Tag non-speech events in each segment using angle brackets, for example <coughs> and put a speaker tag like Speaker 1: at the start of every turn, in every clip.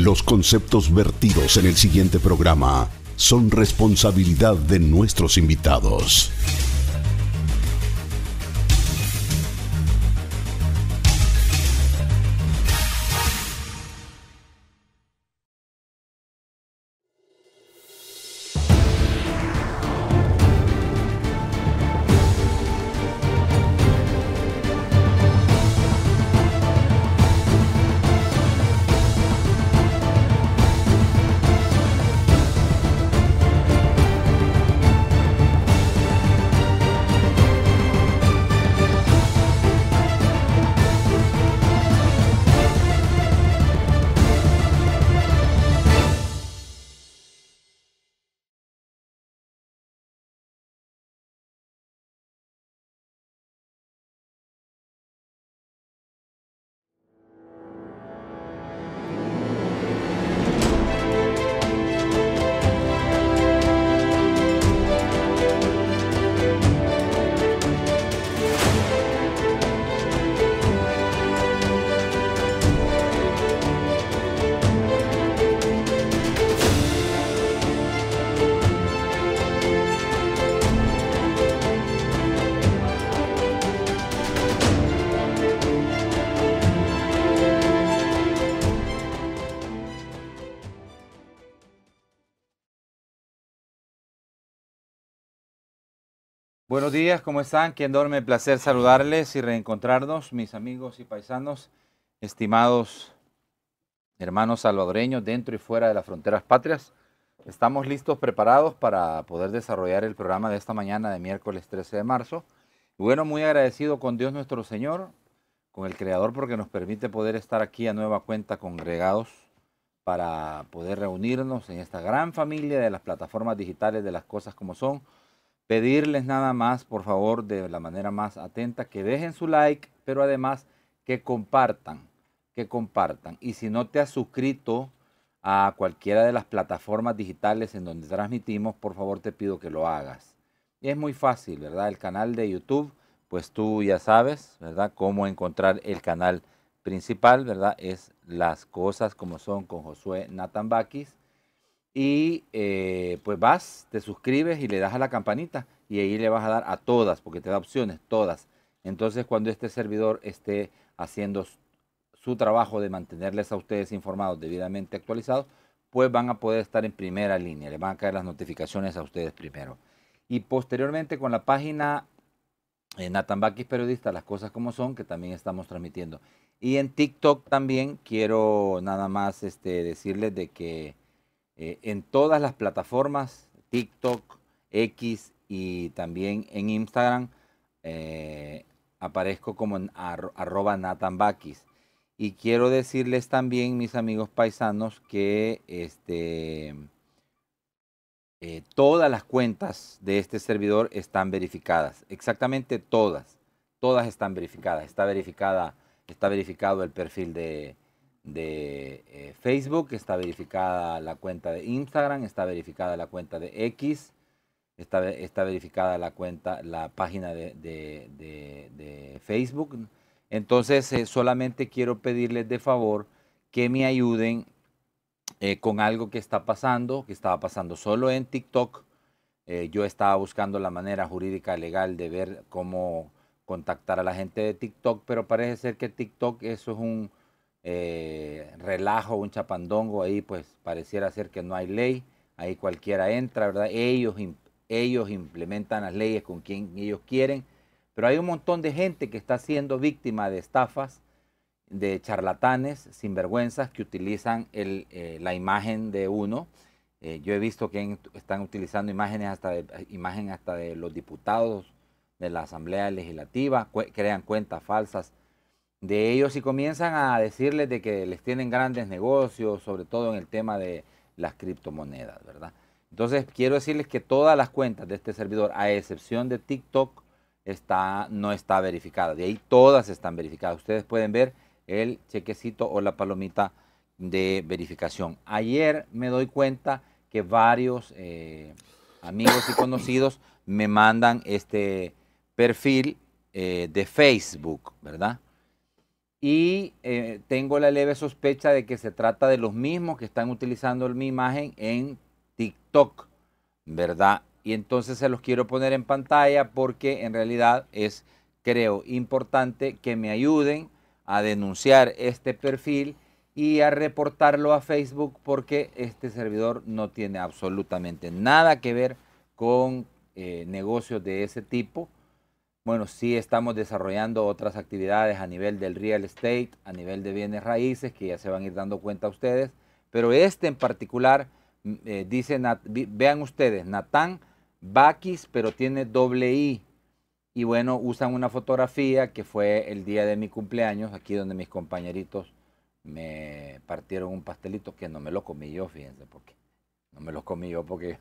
Speaker 1: Los conceptos vertidos en el siguiente programa son responsabilidad de nuestros invitados.
Speaker 2: buenos días, ¿cómo están? Quien duerme, placer saludarles y reencontrarnos, mis amigos y paisanos, estimados hermanos salvadoreños dentro y fuera de las fronteras patrias. Estamos listos, preparados para poder desarrollar el programa de esta mañana de miércoles 13 de marzo. bueno, muy agradecido con Dios nuestro Señor, con el Creador, porque nos permite poder estar aquí a nueva cuenta congregados para poder reunirnos en esta gran familia de las plataformas digitales de las cosas como son pedirles nada más, por favor, de la manera más atenta, que dejen su like, pero además que compartan, que compartan. Y si no te has suscrito a cualquiera de las plataformas digitales en donde transmitimos, por favor te pido que lo hagas. es muy fácil, ¿verdad? El canal de YouTube, pues tú ya sabes, ¿verdad? Cómo encontrar el canal principal, ¿verdad? Es las cosas como son con Josué Natambakis y eh, pues vas, te suscribes y le das a la campanita y ahí le vas a dar a todas, porque te da opciones, todas. Entonces cuando este servidor esté haciendo su trabajo de mantenerles a ustedes informados, debidamente actualizados, pues van a poder estar en primera línea, Le van a caer las notificaciones a ustedes primero. Y posteriormente con la página eh, Periodista, las cosas como son, que también estamos transmitiendo. Y en TikTok también quiero nada más este, decirles de que eh, en todas las plataformas, TikTok, X y también en Instagram, eh, aparezco como en arroba Y quiero decirles también, mis amigos paisanos, que este, eh, todas las cuentas de este servidor están verificadas. Exactamente todas. Todas están verificadas. Está verificada, está verificado el perfil de, de eh, Facebook, está verificada la cuenta de Instagram, está verificada la cuenta de X, está, está verificada la cuenta, la página de, de, Facebook. Entonces, eh, solamente quiero pedirles de favor que me ayuden eh, con algo que está pasando, que estaba pasando solo en TikTok. yo estaba buscando la manera jurídica legal de ver cómo contactar a la gente de TikTok, pero parece ser que TikTok eso es un, eh, relajo, un chapandongo, ahí pues pareciera ser que no hay ley, ahí cualquiera entra, ¿verdad? Ellos, ellos implementan las leyes con quien ellos quieren, pero hay un montón de gente que está siendo víctima de estafas, de charlatanes, sinvergüenzas que utilizan eh, la imagen de uno. Eh, yo he visto que están utilizando imágenes hasta de, imagen hasta de los diputados de la Asamblea Legislativa, crean cuentas falsas de ellos y comienzan a decirles de que les tienen grandes negocios, sobre todo en el tema de las criptomonedas, ¿verdad? Entonces, quiero decirles que todas las cuentas de este servidor, a excepción de TikTok, está, no está verificada. De ahí todas están verificadas. Ustedes pueden ver el chequecito o la palomita de verificación. Ayer me doy cuenta que varios eh, amigos y conocidos me mandan este perfil eh, de Facebook, ¿verdad? y eh, tengo la leve sospecha de que se trata de los mismos que están utilizando mi imagen en TikTok, ¿verdad? Y entonces se los quiero poner en pantalla porque en realidad es, creo, importante que me ayuden a denunciar este perfil y a reportarlo a Facebook porque este servidor no tiene absolutamente nada que ver con eh, negocios de ese tipo bueno, sí estamos desarrollando otras actividades a nivel del real estate, a nivel de bienes raíces, que ya se van a ir dando cuenta ustedes, pero este en particular, mm, eh, dice, vean ustedes, Natán Bakis, pero tiene doble I. Y bueno, usan una fotografía que fue el día de mi cumpleaños, aquí donde mis compañeritos me partieron un pastelito que no me lo comí yo, fíjense, porque no me lo comí yo porque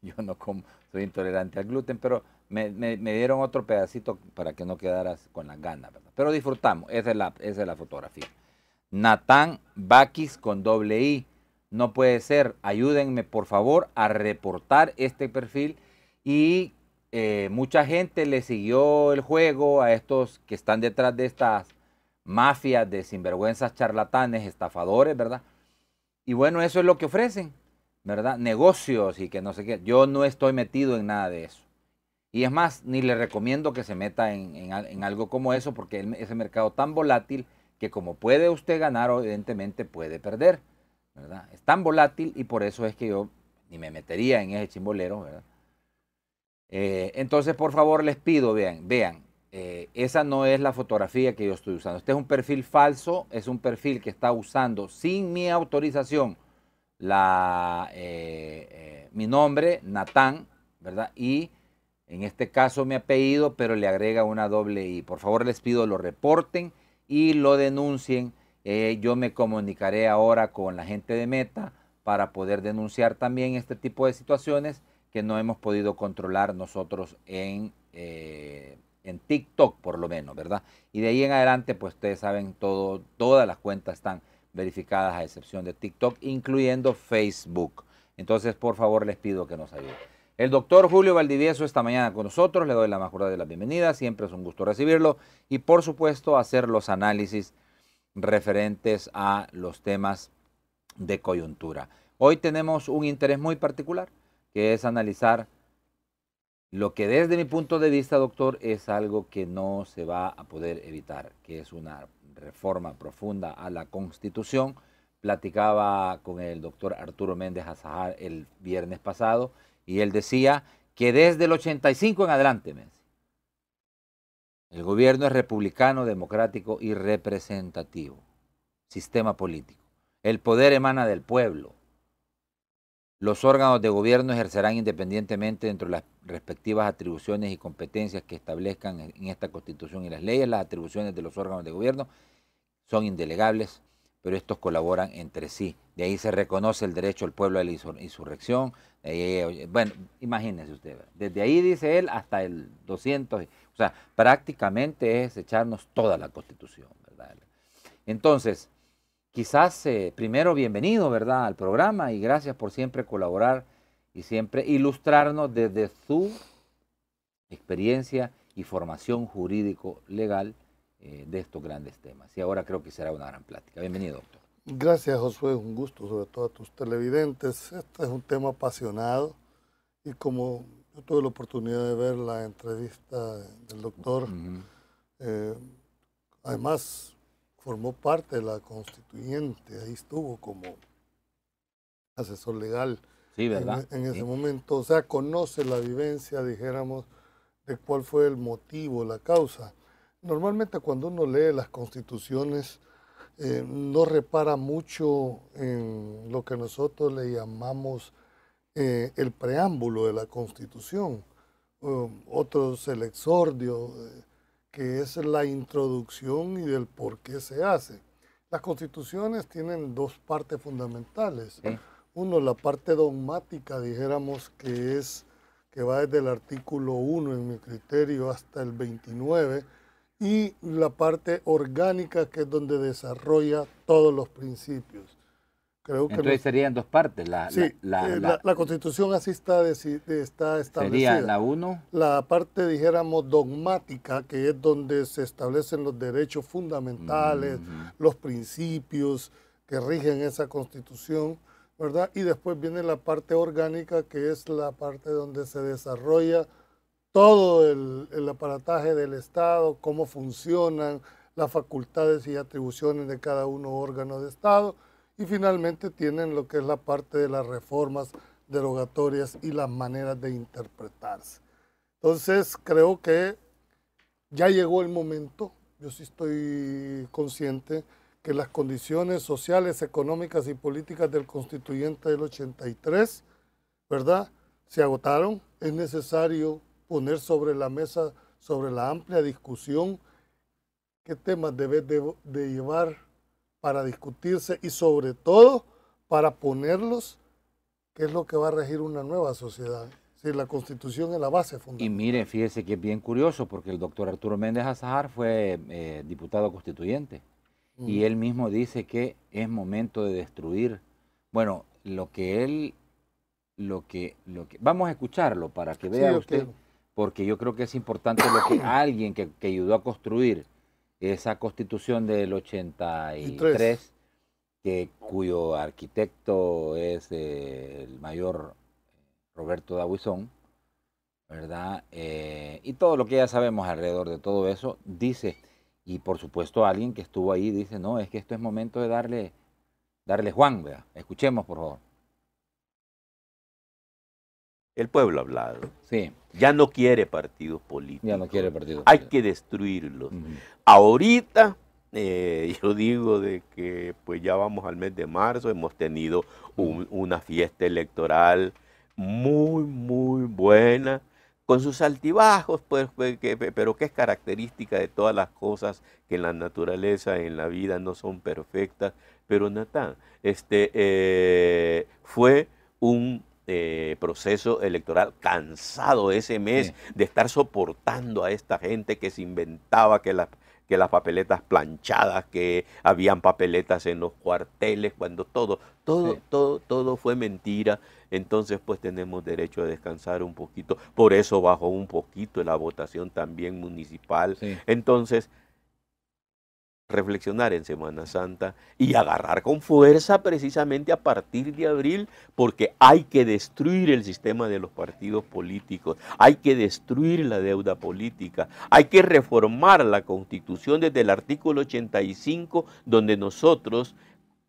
Speaker 2: <laughs> yo no como, soy intolerante al gluten, pero me, dieron otro pedacito para que no quedaras con las ganas, ¿verdad? Pero disfrutamos, esa es la, esa la fotografía. Natán Bakis con doble I. No puede ser. Ayúdenme, por favor, a reportar este perfil. Y eh, mucha gente le siguió el juego a estos que están detrás de estas mafias de sinvergüenzas charlatanes, estafadores, ¿verdad? Y bueno, eso es lo que ofrecen. ¿verdad? Negocios y que no sé qué. Yo no estoy metido en nada de eso. Y es más, ni le recomiendo que se meta en, algo como eso, porque es un mercado tan volátil que como puede usted ganar, evidentemente puede perder, ¿verdad? Es tan volátil y por eso es que yo ni me metería en ese chimbolero, ¿verdad? Eh, entonces, por favor, les pido, vean, vean, eh, esa no es la fotografía que yo estoy usando. Este es un perfil falso, es un perfil que está usando sin mi autorización eh, eh, mi nombre, Natán, ¿verdad? Y en este caso mi apellido, pero le agrega una doble I. Por favor, les pido lo reporten y lo denuncien. Eh, yo me comunicaré ahora con la gente de Meta para poder denunciar también este tipo de situaciones que no hemos podido controlar nosotros en, en TikTok, por lo menos, ¿verdad? Y de ahí en adelante, pues ustedes saben, todo, todas las cuentas están verificadas a excepción de TikTok, incluyendo Facebook. Entonces, por favor, les pido que nos ayuden. El doctor Julio Valdivieso esta mañana con nosotros, le doy la más de las bienvenidas, siempre es un gusto recibirlo y por supuesto hacer los análisis referentes a los temas de coyuntura. Hoy tenemos un interés muy particular que es analizar lo que desde mi punto de vista, doctor, es algo que no se va a poder evitar, que es una reforma profunda a la Constitución. Platicaba con el doctor Arturo Méndez Azahar el viernes pasado y él decía que desde el 85 en adelante, el gobierno es republicano, democrático y representativo. Sistema político. El poder emana del pueblo. Los órganos de gobierno ejercerán independientemente dentro de las respectivas atribuciones y competencias que establezcan en esta Constitución y las leyes, las atribuciones de los órganos de gobierno son indelegables, pero estos colaboran entre sí. De ahí se reconoce el derecho del pueblo a la insurrección. Eh, bueno, imagínense usted, desde ahí dice él hasta el 200, o sea, prácticamente es echarnos toda la constitución, ¿verdad? Entonces, quizás eh, primero bienvenido, ¿verdad?, al programa y gracias por siempre colaborar y siempre ilustrarnos desde su experiencia y formación jurídico-legal eh, de estos grandes temas. Y ahora creo que será una gran plática. Bienvenido, doctor.
Speaker 3: Gracias, Josué. un gusto, sobre todo a tus televidentes. Este es un tema apasionado y como yo tuve la oportunidad de ver la entrevista del doctor, eh, además formó parte de la constituyente, ahí estuvo como asesor legal sí, ¿verdad? En, ese momento, o sea, conoce la vivencia, dijéramos, de cuál fue el motivo, la causa. Normalmente cuando uno lee las constituciones eh, no repara mucho en lo que nosotros le llamamos eh, el preámbulo de la constitución, um, Otro otros el exordio, eh, que es la introducción y del por qué se hace. Las constituciones tienen dos partes fundamentales. Uno, la parte dogmática, dijéramos, que es que va desde el artículo 1 en mi criterio hasta el 29, y la parte orgánica que es donde desarrolla todos los principios. Creo que Entonces
Speaker 2: serían dos partes. Eh, la, la, la,
Speaker 3: constitución así está, de, está establecida. Sería la uno. La parte, dijéramos, dogmática, que es donde se establecen los derechos fundamentales, los principios que rigen esa constitución, ¿verdad? Y después viene la parte orgánica, que es la parte donde se desarrolla todo el, aparataje del Estado, cómo funcionan las facultades y atribuciones de cada uno órgano de Estado y finalmente tienen lo que es la parte de las reformas derogatorias y las maneras de interpretarse. Entonces creo que ya llegó el momento, yo sí estoy consciente que las condiciones sociales, económicas y políticas del constituyente del 83, ¿verdad? Se agotaron, es necesario poner sobre la mesa, sobre la amplia discusión, qué temas debe de, llevar para discutirse y sobre todo para ponerlos, qué es lo que va a regir una nueva sociedad. Si la constitución es la base fundamental.
Speaker 2: Y mire, fíjese que es bien curioso porque el doctor Arturo Méndez Azahar fue eh, diputado constituyente y mm. él mismo dice que es momento de destruir. Bueno, lo que él, lo que, lo que, vamos a escucharlo para que vea usted porque yo creo que es importante lo que <coughs> alguien que, ayudó a construir esa constitución del 83, que, cuyo arquitecto es eh, el mayor Roberto Dabuizón, ¿verdad? Eh, y todo lo que ya sabemos alrededor de todo eso, dice, y por supuesto alguien que estuvo ahí dice, no, es que esto es momento de darle, darle Juan, ¿verdad? Escuchemos, por favor.
Speaker 1: El pueblo ha hablado. Sí. Ya no quiere partidos políticos. Ya no quiere partidos Hay que destruirlos. Ahorita, eh, <laughs> yo digo de que pues ya vamos al mes de marzo, hemos tenido una fiesta electoral muy, muy buena, con sus altibajos, pues, pero que es característica de todas las cosas que en la naturaleza, en la vida, no son perfectas. Pero Natán, este, eh, fue un este proceso electoral, cansado ese mes de estar soportando a esta gente que se inventaba que las que las papeletas planchadas, que habían papeletas en los cuarteles, cuando todo, todo, todo, todo fue mentira. Entonces, pues tenemos derecho a descansar un poquito. Por eso bajó un poquito la votación también municipal. Entonces, reflexionar en Semana Santa y agarrar con fuerza precisamente a partir de abril, porque hay que destruir el sistema de los partidos políticos, hay que destruir la deuda política, hay que reformar la constitución desde el artículo 85, donde nosotros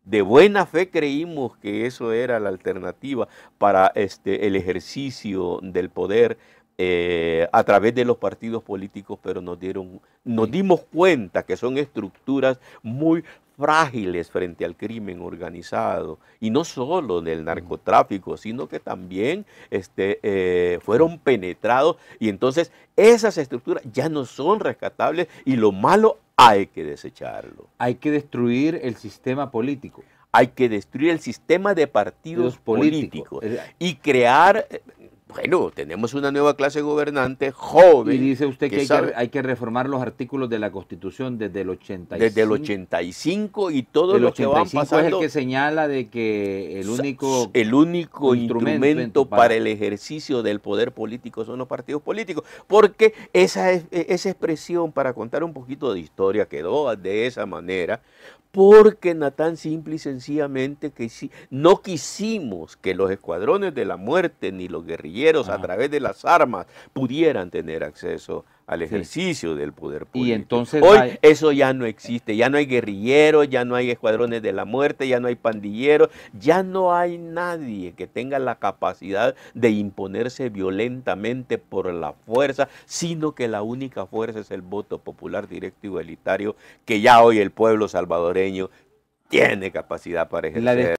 Speaker 1: de buena fe creímos que eso era la alternativa para este, el ejercicio del poder eh, a través de los partidos políticos, pero nos, dieron, nos dimos cuenta que son estructuras muy frágiles frente al crimen organizado, y no solo del narcotráfico, sino que también este, eh, fueron penetrados, y entonces esas estructuras ya no son rescatables, y lo malo hay que desecharlo. Hay que destruir el sistema político hay que destruir el sistema de partidos políticos, y crear bueno, tenemos una nueva clase gobernante joven. Y dice usted que,
Speaker 2: hay, que reformar los artículos de la Constitución desde el 85. Desde el 85 y todo lo que va pasando. es que
Speaker 1: señala de que el único el único instrumento, para, el ejercicio del poder político son los partidos políticos, porque esa e, esa expresión para contar un poquito de historia quedó de esa manera porque Natán simple y sencillamente que no quisimos que los escuadrones de la muerte ni los guerrilleros a través de las armas pudieran tener acceso al ejercicio del poder público. hoy eso ya no existe, ya no hay guerrilleros, ya no hay escuadrones de la muerte, ya no hay pandilleros, ya no hay nadie que tenga la capacidad de imponerse violentamente por la fuerza, sino que la única fuerza es el voto popular directo y igualitario que ya hoy el pueblo salvadoreño tiene capacidad para ejercer.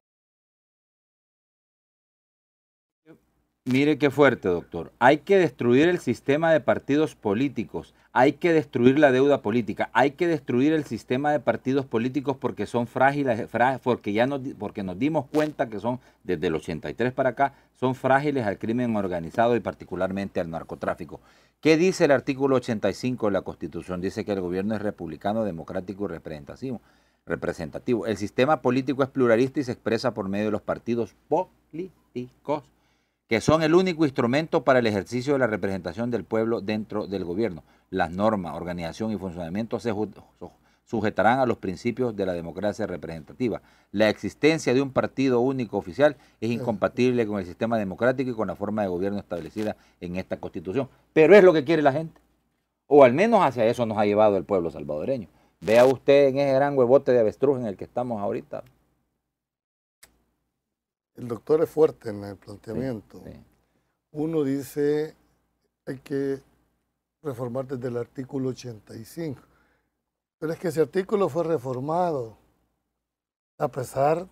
Speaker 1: Mire
Speaker 2: qué fuerte, doctor. Hay que destruir el sistema de partidos políticos, hay que destruir la deuda política, hay que destruir el sistema de partidos políticos porque son frágiles, porque ya nos, porque nos dimos cuenta que son, desde el 83 para acá, son frágiles al crimen organizado y particularmente al narcotráfico. ¿Qué dice el artículo 85 de la Constitución? Dice que el gobierno es republicano, democrático y representativo. representativo. El sistema político es pluralista y se expresa por medio de los partidos políticos que son el único instrumento para el ejercicio de la representación del pueblo dentro del gobierno. Las normas, organización y funcionamiento se sujetarán a los principios de la democracia representativa. La existencia de un partido único oficial es incompatible con el sistema democrático y con la forma de gobierno establecida en esta constitución. Pero es lo que quiere la gente. O al menos hacia eso nos ha llevado el pueblo salvadoreño. Vea usted en ese gran huevote de avestruz en el que estamos ahorita
Speaker 3: el doctor es fuerte en el planteamiento. Uno dice, hay que reformar desde el artículo 85. Pero es que ese artículo fue reformado a pesar,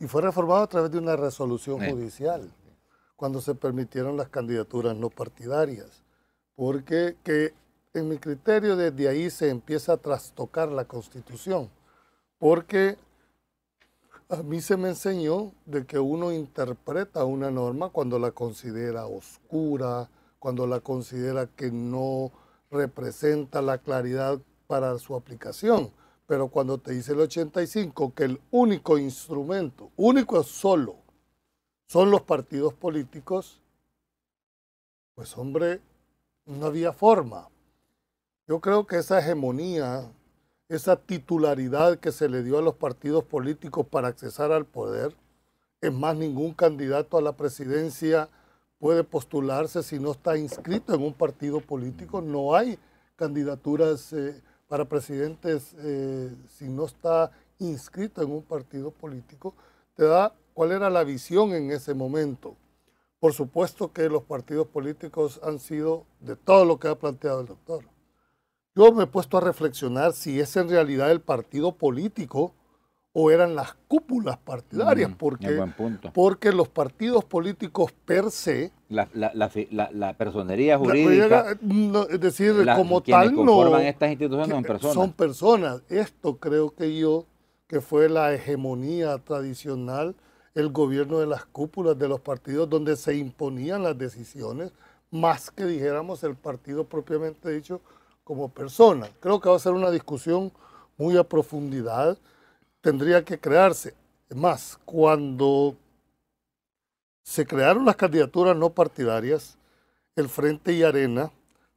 Speaker 3: y fue reformado a través de una resolución judicial, cuando se permitieron las candidaturas no partidarias. Porque que en mi criterio desde ahí se empieza a trastocar la constitución. Porque a mí se me enseñó de que uno interpreta una norma cuando la considera oscura, cuando la considera que no representa la claridad para su aplicación. Pero cuando te dice el 85 que el único instrumento, único solo, son los partidos políticos, pues hombre, no había forma. Yo creo que esa hegemonía esa titularidad que se le dio a los partidos políticos para accesar al poder. Es más, ningún candidato a la presidencia puede postularse si no está inscrito en un partido político. No hay candidaturas eh, para presidentes eh, si no está inscrito en un partido político. Te da cuál era la visión en ese momento. Por supuesto que los partidos políticos han sido de todo lo que ha planteado el doctor. Yo me he puesto a reflexionar si es en realidad el partido político o eran las cúpulas partidarias, porque, porque los partidos políticos per se...
Speaker 2: La, personería jurídica...
Speaker 3: es decir, como tal no... estas instituciones son eh, personas. Son personas. Esto creo que yo, que fue la hegemonía tradicional, el gobierno de las cúpulas de los partidos, donde se imponían las decisiones, más que dijéramos el partido propiamente dicho, como persona, Creo que va a ser una discusión muy a profundidad. Tendría que crearse. es Más, cuando se crearon las candidaturas no partidarias, el Frente y Arena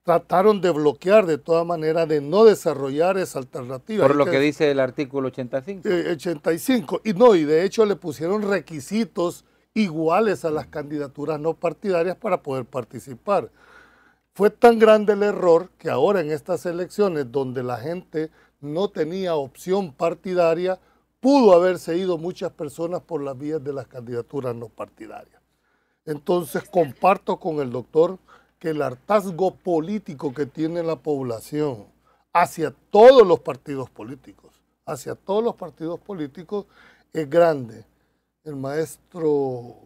Speaker 3: trataron de bloquear de toda manera, de no desarrollar esa alternativa. Por lo que, dice
Speaker 2: el artículo 85.
Speaker 3: 85. Eh, y no, y de hecho le pusieron requisitos iguales a las candidaturas no partidarias para poder participar. Fue tan grande el error que ahora en estas elecciones donde la gente no tenía opción partidaria, pudo haberse ido muchas personas por las vías de las candidaturas no partidarias. Entonces comparto con el doctor que el hartazgo político que tiene la población hacia todos los partidos políticos, hacia todos los partidos políticos es grande. El maestro,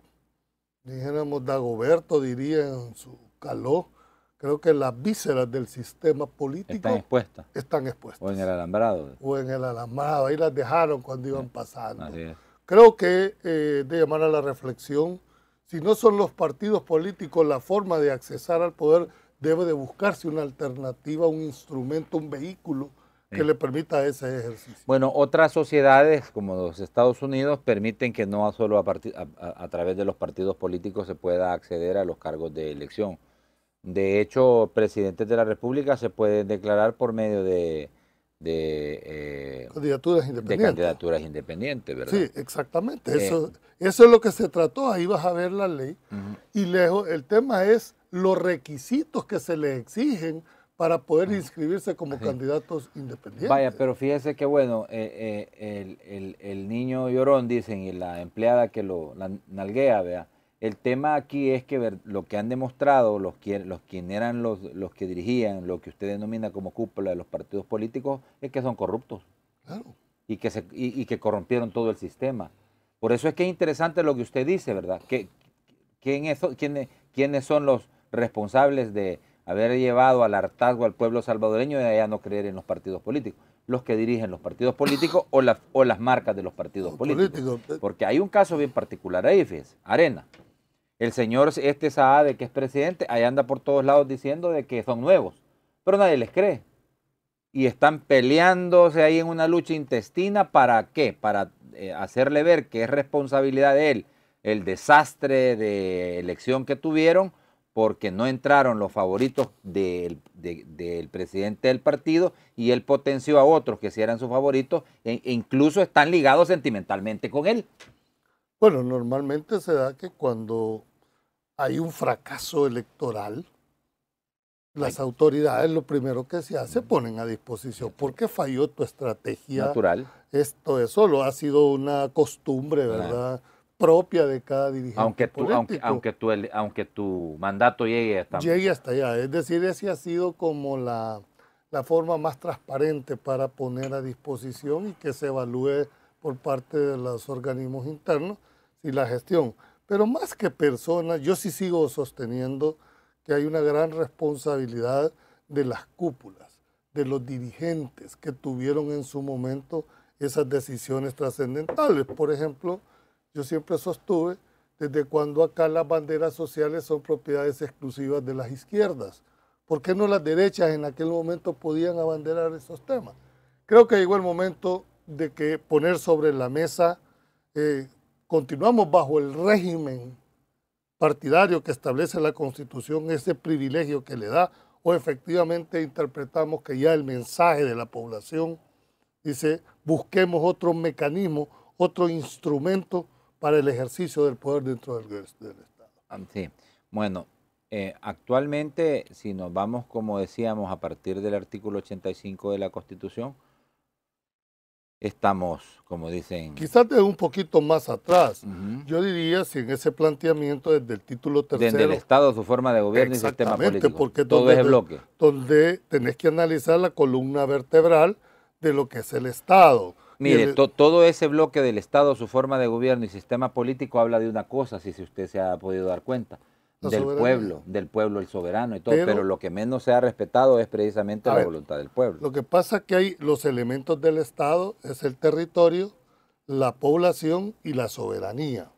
Speaker 3: dijéramos, Dagoberto diría en su caló, creo que las vísceras del sistema político están expuestas. O
Speaker 2: en el alambrado.
Speaker 3: O en el alambrado, ahí las dejaron cuando iban eh, pasando. Creo que eh, de llamar a la reflexión, si no son los partidos políticos la forma de accesar al poder, debe de buscarse una alternativa, un instrumento, un vehículo que le permita ese ejercicio.
Speaker 2: Bueno, otras sociedades como los Estados Unidos permiten que no solo a través de los partidos políticos se pueda acceder a los cargos de elección de hecho, presidentes de la República se pueden declarar por medio de, eh,
Speaker 3: candidaturas,
Speaker 2: independientes. ¿verdad? Sí,
Speaker 3: exactamente. Eh, eso, eso es lo que se trató. Ahí vas a ver la ley. Y lejos, el tema es los requisitos que se le exigen para poder inscribirse como candidatos independientes. Vaya,
Speaker 2: pero fíjese que bueno, eh, el, el, niño llorón, dicen, y la empleada que lo la nalguea, vea, el tema aquí es que lo que han demostrado los, los quienes eran los, los que dirigían lo que usted denomina como cúpula de los partidos políticos es que son corruptos. Claro. Y que, y, que corrompieron todo el sistema. Por eso es que es interesante lo que usted dice, ¿verdad? Que, ¿Quiénes son los responsables de haber llevado al hartazgo al pueblo salvadoreño de allá no creer en los partidos políticos? Los que dirigen los partidos políticos o, o las marcas de los partidos políticos. políticos. Eh. Porque hay un caso bien particular ahí, fíjese, Arena. El señor este de que es presidente, ahí anda por todos lados diciendo de que son nuevos, pero nadie les cree. Y están peleándose ahí en una lucha intestina, ¿para qué? Para eh, hacerle ver que es responsabilidad de él el desastre de elección que tuvieron, porque no entraron los favoritos del, presidente del partido y él potenció a otros que sí eran sus favoritos e, e incluso están ligados sentimentalmente
Speaker 3: con él. Bueno, normalmente se da que cuando hay un fracaso electoral, las autoridades lo primero que se hace ponen a disposición ¿Por qué falló tu estrategia natural esto es solo ha sido una costumbre verdad propia de cada dirigente aunque aunque aunque
Speaker 2: tu aunque tu mandato llegue hasta llegue
Speaker 3: hasta allá es decir ese ha sido como la, la forma más transparente para poner a disposición y que se evalúe por parte de los organismos internos si la gestión pero más que personas, yo sí sigo sosteniendo que hay una gran responsabilidad de las cúpulas, de los dirigentes que tuvieron en su momento esas decisiones trascendentales. Por ejemplo, yo siempre sostuve desde cuando acá las banderas sociales son propiedades exclusivas de las izquierdas. ¿Por qué no las derechas en aquel momento podían abanderar esos temas? Creo que llegó el momento de que poner sobre la mesa eh, continuamos bajo el régimen partidario que establece la Constitución, ese privilegio que le da, o efectivamente interpretamos que ya el mensaje de la población dice, busquemos otro mecanismo, otro instrumento para el ejercicio del poder dentro del, Estado.
Speaker 2: Sí, bueno, eh, actualmente si nos vamos, como decíamos, a partir del artículo 85 de la Constitución, estamos, como dicen. Quizás
Speaker 3: de un poquito más atrás. Yo diría si en ese planteamiento desde el título tercero. Desde el Estado, su
Speaker 2: forma de gobierno y sistema político. porque todo donde, bloque.
Speaker 3: Donde tenés que analizar la columna vertebral de lo que es el Estado. Mire,
Speaker 2: todo ese bloque del Estado, su forma de gobierno y sistema político habla de una cosa, si, si usted se ha podido dar cuenta del pueblo, del pueblo, el soberano y todo, pero, lo que menos se ha respetado es precisamente la voluntad del pueblo.
Speaker 3: Lo que pasa es que hay los elementos del Estado, es el territorio, la población y la soberanía.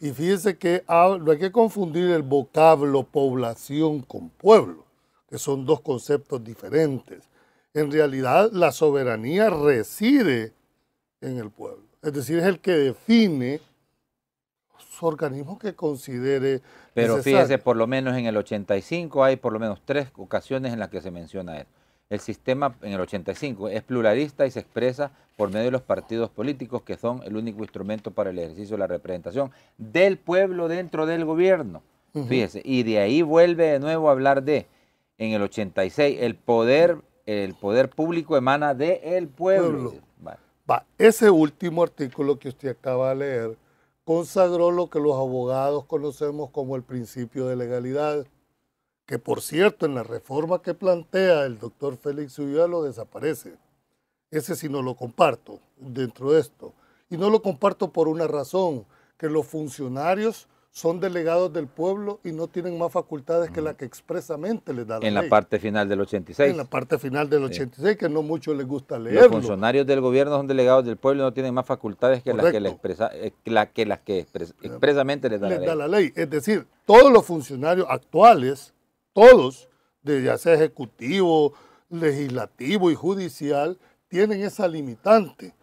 Speaker 3: Y fíjense que hay que confundir el vocablo población con pueblo, que son dos conceptos diferentes. En realidad la soberanía reside en el pueblo, es decir, es el que define su organismo que considere. Pero fíjese, por lo menos
Speaker 2: en el 85 hay por lo menos tres ocasiones en las que se menciona eso. El sistema en el 85 es pluralista y se expresa por medio de los partidos políticos que son el único instrumento para el ejercicio de la representación del pueblo dentro del gobierno. Fíjese, y de ahí vuelve de nuevo a hablar de, en el 86, el poder, el poder público emana del de pueblo.
Speaker 3: pueblo. ese último artículo que usted acaba de leer consagró lo que los abogados conocemos como el principio de legalidad, que por cierto en la reforma que plantea el doctor Félix Ulloa desaparece. Ese sí no lo comparto dentro de esto. Y no lo comparto por una razón, que los funcionarios son delegados del pueblo y no tienen más facultades que las que expresamente les da la ley. En la
Speaker 2: parte final del 86. En la
Speaker 3: parte final del 86, que no mucho les gusta leer. Los funcionarios
Speaker 2: del gobierno son delegados del pueblo y no tienen más facultades que las que, eh, la, expresamente les da,
Speaker 3: la, ley. Es decir, todos los funcionarios actuales, todos, desde ya sea ejecutivo, legislativo y judicial, tienen esa limitante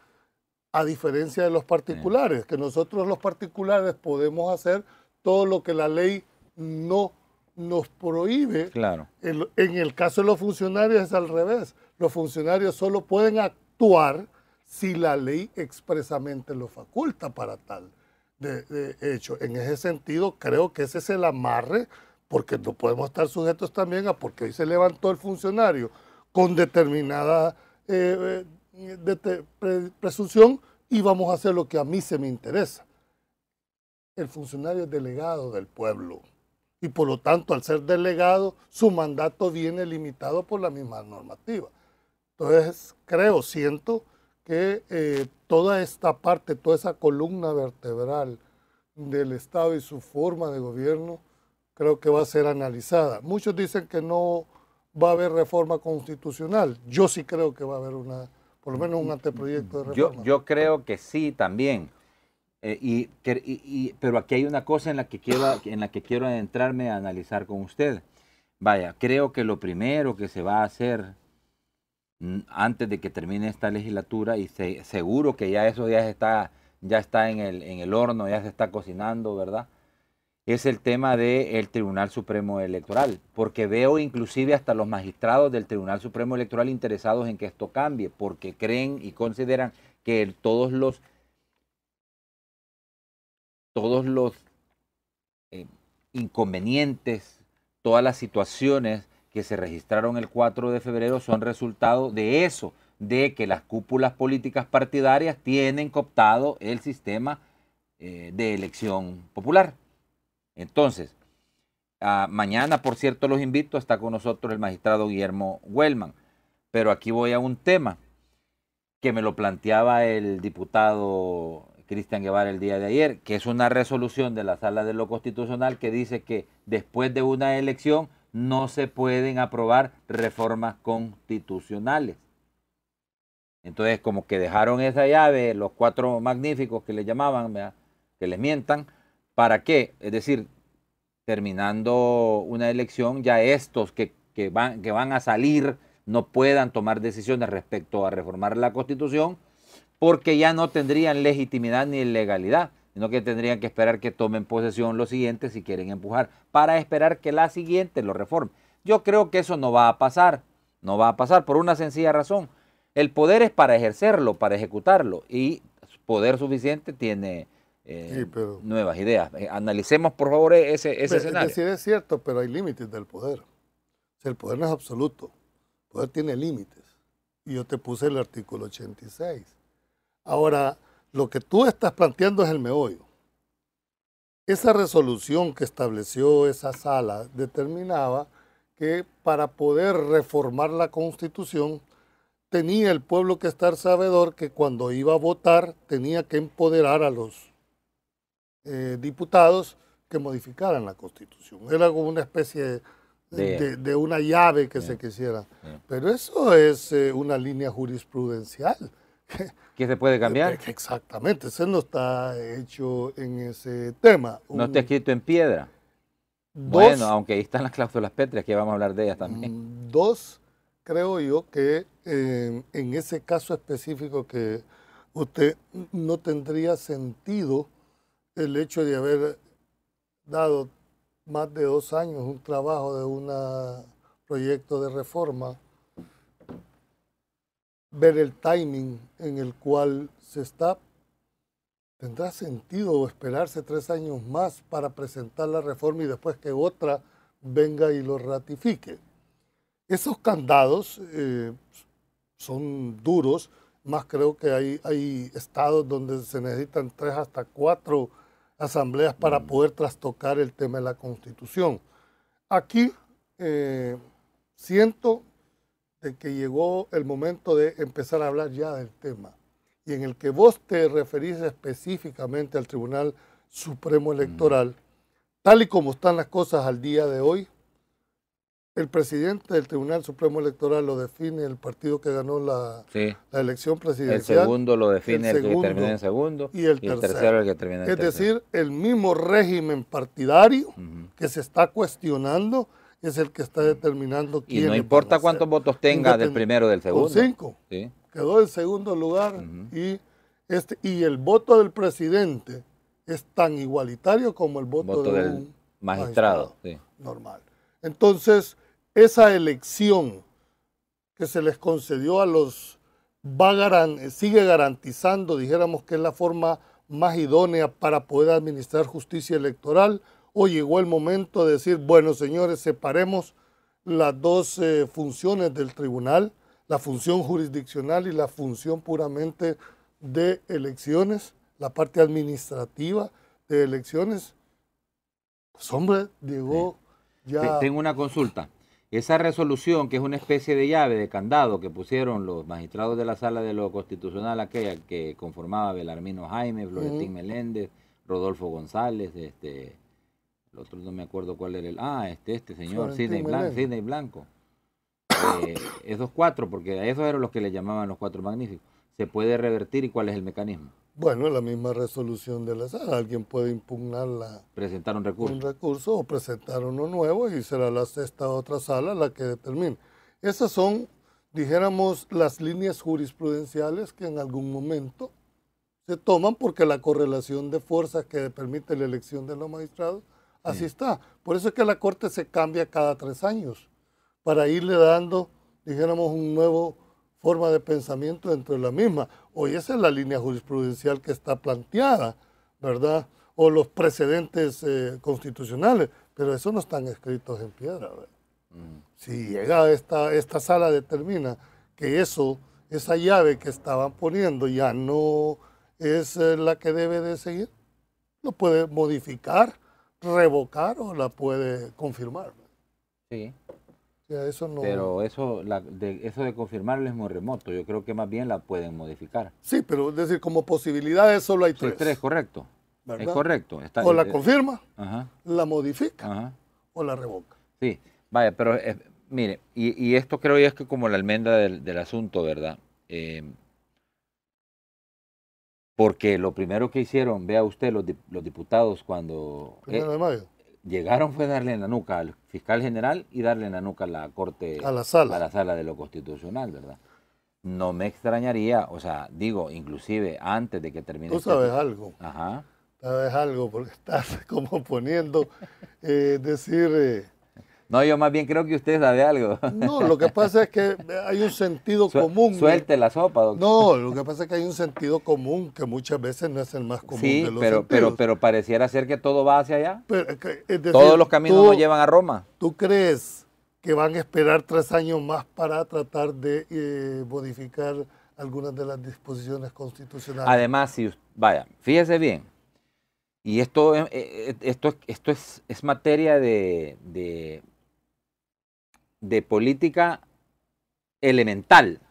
Speaker 3: a diferencia de los particulares, que nosotros los particulares podemos hacer todo lo que la ley no nos prohíbe. Claro. En, el caso de los funcionarios es al revés. Los funcionarios solo pueden actuar si la ley expresamente lo faculta para tal. De, hecho, en ese sentido, creo que ese es el amarre, porque no podemos estar sujetos también a porque hoy se levantó el funcionario con determinada eh, eh, presunción y vamos a hacer lo que a mí se me interesa el funcionario es delegado del pueblo. Y por lo tanto, al ser delegado, su mandato viene limitado por la misma normativa. Entonces, creo, siento que eh, toda esta parte, toda esa columna vertebral del Estado y su forma de gobierno, creo que va a ser analizada. Muchos dicen que no va a haber reforma constitucional. Yo sí creo que va a haber una, por lo menos un mm, mm, anteproyecto de reforma.
Speaker 2: Yo, yo creo que sí también. Eh, y, pero aquí hay una cosa en la, que quiero, en la que quiero adentrarme a analizar con usted. Vaya, creo que lo primero que se va a hacer mm, antes de que termine esta legislatura, y seguro que ya eso ya está, ya está en, el, en el horno, ya se está cocinando, ¿verdad? Es el tema del el Tribunal Supremo Electoral, porque veo inclusive hasta los magistrados del Tribunal Supremo Electoral interesados en que esto cambie, porque creen y consideran que todos los todos los eh, inconvenientes, todas las situaciones que se registraron el 4 de febrero son resultado de eso, de que las cúpulas políticas partidarias tienen cooptado el sistema eh, de elección popular. Entonces, ah, mañana, por cierto, los invito, está con nosotros el magistrado Guillermo Huelman. Pero aquí voy a un tema que me lo planteaba el diputado Cristian Guevara el día de ayer, que es una resolución de la Sala de lo Constitucional que dice que después de una elección no se pueden aprobar reformas constitucionales. Entonces, como que dejaron esa llave, los cuatro magníficos que les llamaban, que les mientan, ¿para qué? Es decir, terminando una elección, ya estos van, que van a salir no puedan tomar decisiones respecto a reformar la constitución porque ya no tendrían legitimidad ni legalidad, sino que tendrían que esperar que tomen posesión los siguientes si quieren empujar, para esperar que la siguiente lo reforme. Yo creo que eso no va a pasar, no va a pasar por una sencilla razón. El poder es para ejercerlo, para ejecutarlo, y poder suficiente tiene eh, nuevas ideas. Eh, analicemos, por favor, e-, ese, escenario. Es
Speaker 3: es cierto, pero hay límites del poder. el poder no es absoluto, el poder tiene límites. Y yo te puse el artículo 86. Ahora, lo que tú estás planteando es el meollo. Esa resolución que estableció esa sala determinaba que para poder reformar la constitución tenía el pueblo que estar sabedor que cuando iba a votar tenía que empoderar a los eh, diputados que modificaran la constitución. Era como una especie de, una llave que se quisiera. Pero eso es eh, una línea jurisprudencial.
Speaker 2: <laughs> ¿Qué se puede cambiar.
Speaker 3: Exactamente, se no está hecho en ese tema. no está
Speaker 2: escrito en piedra. bueno, aunque ahí están las cláusulas pétreas, que vamos a hablar de ellas también.
Speaker 3: Mm, dos, creo yo que eh, en ese caso específico que usted no tendría sentido el hecho de haber dado más de dos años un trabajo de un proyecto de reforma ver el timing en el cual se está. ¿Tendrá sentido esperarse tres años más para presentar la reforma y después que otra venga y lo ratifique? Esos candados eh, son duros, más creo que hay, hay estados donde se necesitan tres hasta cuatro asambleas para mm. poder trastocar el tema de la constitución. Aquí eh, siento que llegó el momento de empezar a hablar ya del tema y en el que vos te referís específicamente al Tribunal Supremo mm. Electoral, tal y como están las cosas al día de hoy, el presidente del Tribunal Supremo Electoral lo define el partido que ganó la, elección presidencial. El segundo lo define el, que termina en segundo. Y el, tercero, el que termina en Es decir, el mismo régimen partidario que se está cuestionando es el que está mm. determinando quién. Y no importa cuántos votos tenga del primero del segundo. Con cinco. Quedó en segundo lugar y, este, y el voto del presidente es tan igualitario como el voto, del magistrado. Normal. Entonces, esa elección que se les concedió a los va sigue garantizando, dijéramos que es la forma más idónea para poder administrar justicia electoral Hoy llegó el momento de decir, bueno, señores, separemos las dos eh, funciones del tribunal, la función jurisdiccional y la función puramente de elecciones, la parte administrativa de elecciones. Pues hombre, llegó ya... Tengo
Speaker 2: una consulta. Esa resolución, que es una especie de llave, de candado que pusieron los magistrados de la sala de lo constitucional, aquella que conformaba Belarmino Jaime, Florentín Meléndez, Rodolfo González, este, el otro no me acuerdo cuál era el. Ah, este, este señor, Sidney Blanco, Blanco. Eh, esos cuatro, porque a esos eran los que le llamaban los cuatro magníficos. ¿Se puede revertir y cuál es el mecanismo?
Speaker 3: Bueno, la misma resolución de la sala. Alguien puede impugnarla.
Speaker 2: Presentar un recurso. Un
Speaker 3: recurso o presentar uno nuevo y será la sexta otra sala la que determine. Esas son, dijéramos, las líneas jurisprudenciales que en algún momento se toman porque la correlación de fuerzas que permite la elección de los magistrados Así está. Por eso es que la Corte se cambia cada tres años, para irle dando, dijéramos, un nuevo forma de pensamiento dentro de la misma. Hoy esa es la línea jurisprudencial que está planteada, ¿verdad? O los precedentes eh, constitucionales, pero eso no están escritos en piedra. Mm. Si llega esta, esta sala determina que eso, esa llave que estaban poniendo ya no es eh, la que debe de seguir, lo puede modificar revocar o la puede confirmar. Sí. Pero
Speaker 2: eso, de, eso de confirmarlo es muy remoto. Yo creo que más bien la pueden modificar.
Speaker 3: Sí, pero es decir, como posibilidades solo hay tres. tres,
Speaker 2: correcto. Es correcto. o la eh, confirma,
Speaker 3: la modifica o la revoca.
Speaker 2: Sí, vaya, pero eh, mire, y, esto creo yo es que como la almenda del, asunto, ¿verdad? Eh, porque lo primero que hicieron, vea usted, los, diputados cuando... Eh, llegaron fue darle en la nuca al fiscal general y darle en la nuca a la Corte... A la sala. A la sala de lo constitucional, ¿verdad? No me extrañaría, o sea, digo, inclusive antes de que termine... Tú este sabes algo. Ajá.
Speaker 3: Sabes algo, porque <laughs> estás como poniendo, eh, decir, eh,
Speaker 2: no, yo más bien creo que usted sabe algo. No, lo que
Speaker 3: pasa es que hay un sentido común.
Speaker 2: Suelte la sopa, doctor. No, lo que
Speaker 3: pasa es que hay un sentido común que muchas veces no es el más común de los pero, pero,
Speaker 2: pero pareciera ser que todo va hacia allá.
Speaker 3: Todos los caminos llevan a Roma. ¿Tú crees que van a esperar tres años más para tratar de eh, modificar algunas de las disposiciones constitucionales?
Speaker 2: Además, si, vaya, fíjese bien, y esto, eh, eh, esto, esto es, es materia de de política elemental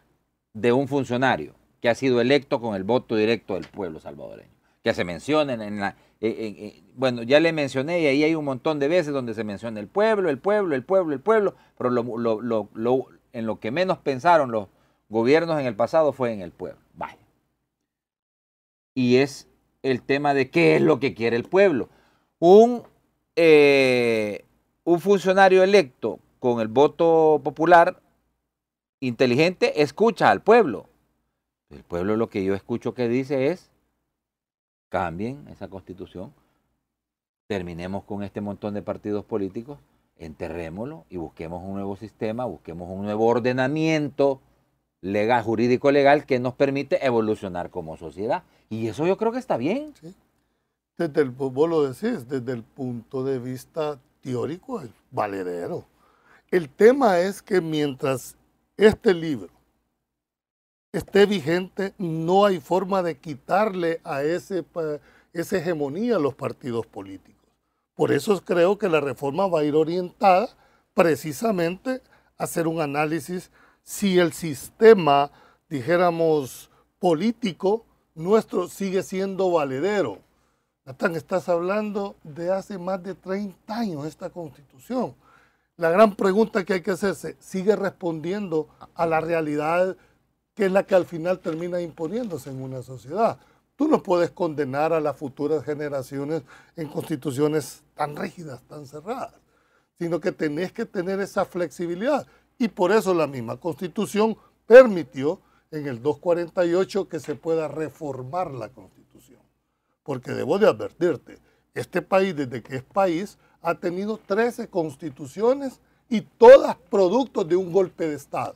Speaker 2: de un funcionario que ha sido electo con el voto directo del pueblo salvadoreño. Que se mencionen en la... Eh, eh, eh, bueno, ya le mencioné y ahí hay un montón de veces donde se menciona el pueblo, el pueblo, el pueblo, el pueblo, pero en lo que menos pensaron los gobiernos en el pasado fue en el pueblo. Vaya. Y es el tema de qué es lo que quiere el pueblo. Un, un funcionario electo con el voto popular inteligente escucha al pueblo. El pueblo lo que yo escucho que dice es, cambien esa constitución, terminemos con este montón de partidos políticos, enterrémoslo y busquemos un nuevo sistema, busquemos un nuevo ordenamiento legal, jurídico legal que nos permite evolucionar como sociedad. Y eso yo creo que está bien.
Speaker 3: Desde el, vos lo decís, desde el punto de vista teórico es valedero. El tema es que mientras este libro esté vigente, no hay forma de quitarle a esa hegemonía a los partidos políticos. Por eso creo que la reforma va a ir orientada precisamente a hacer un análisis si el sistema, dijéramos, político nuestro sigue siendo valedero. Natán, estás hablando de hace más de 30 años esta constitución la gran pregunta que hay que hacerse, ¿sigue respondiendo a la realidad que es la que al final termina imponiéndose en una sociedad? Tú no puedes condenar a las futuras generaciones en constituciones tan rígidas, tan cerradas, sino que tenés que tener esa flexibilidad. Y por eso la misma constitución permitió en el 248 que se pueda reformar la constitución. Porque debo de advertirte, este país desde que es país ha tenido 13 constituciones y todas productos de un golpe de Estado.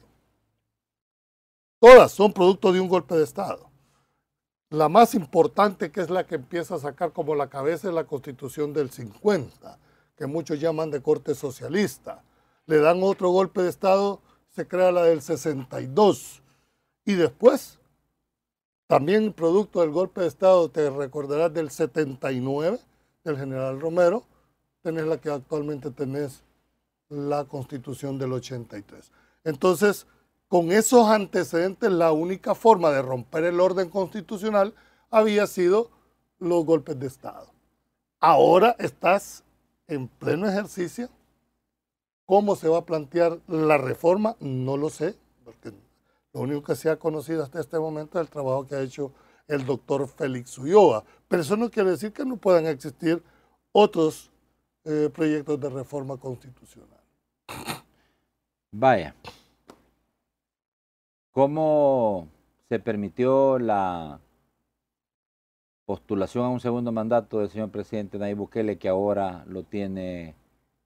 Speaker 3: Todas son producto de un golpe de Estado. La más importante, que es la que empieza a sacar como la cabeza, es la constitución del 50, que muchos llaman de corte socialista. Le dan otro golpe de Estado, se crea la del 62. Y después, también producto del golpe de Estado, te recordarás del 79, del general Romero, tenés la que actualmente tenés la constitución del 83. Entonces, con esos antecedentes, la única forma de romper el orden constitucional había sido los golpes de Estado. Ahora estás en pleno ejercicio. ¿Cómo se va a plantear la reforma? No lo sé, porque lo único que se ha conocido hasta este momento es el trabajo que ha hecho el doctor Félix Ulloa. Pero eso no quiere decir que no puedan existir otros eh, proyectos de reforma constitucional.
Speaker 2: Vaya. ¿Cómo se permitió la postulación a un segundo mandato del señor presidente Nayib Bukele, que ahora lo tiene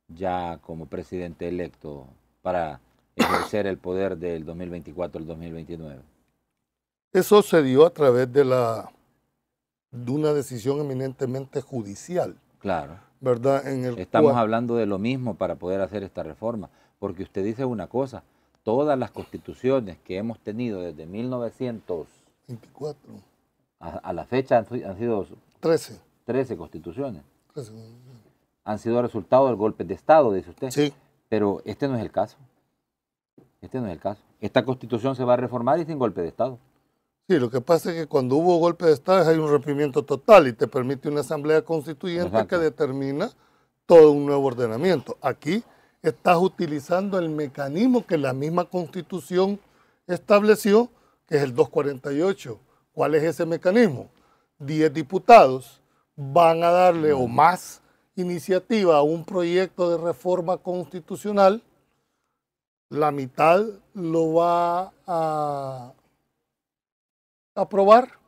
Speaker 2: ya como presidente electo para ejercer el poder del 2024 al 2029?
Speaker 3: Eso se dio a través de, la, de una decisión eminentemente judicial. Claro. Estamos
Speaker 2: hablando de lo mismo para poder hacer esta reforma, porque usted dice una cosa, todas las constituciones que hemos tenido desde 1924 a, la fecha han, sido 13. 13 constituciones. Han sido resultado del golpe de Estado, dice usted. Sí.
Speaker 3: Pero este no es el caso. Este no es el caso. Esta constitución se va a reformar y sin golpe de Estado. Sí, lo que pasa es que cuando hubo golpe de Estado hay un rompimiento total y te permite una asamblea constituyente que determina todo un nuevo ordenamiento. Aquí estás utilizando el mecanismo que la misma constitución estableció, que es el 248. ¿Cuál es ese mecanismo? Diez diputados van a darle o más iniciativa a un proyecto de reforma constitucional, la mitad lo va a aprobar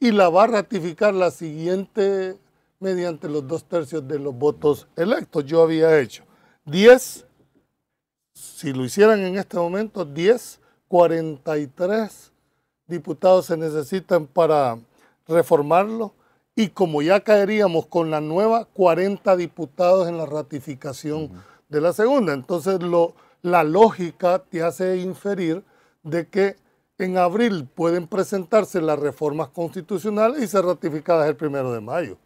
Speaker 3: y la va a ratificar la siguiente mediante los dos tercios de los votos electos. Yo había hecho 10, si lo hicieran en este momento, 10, 43 diputados se necesitan para reformarlo y como ya caeríamos con la nueva, 40 diputados en la ratificación de la segunda. Entonces lo, la lógica te hace inferir de que en abril pueden presentarse las reformas constitucionales y ser ratificadas el primero de mayo,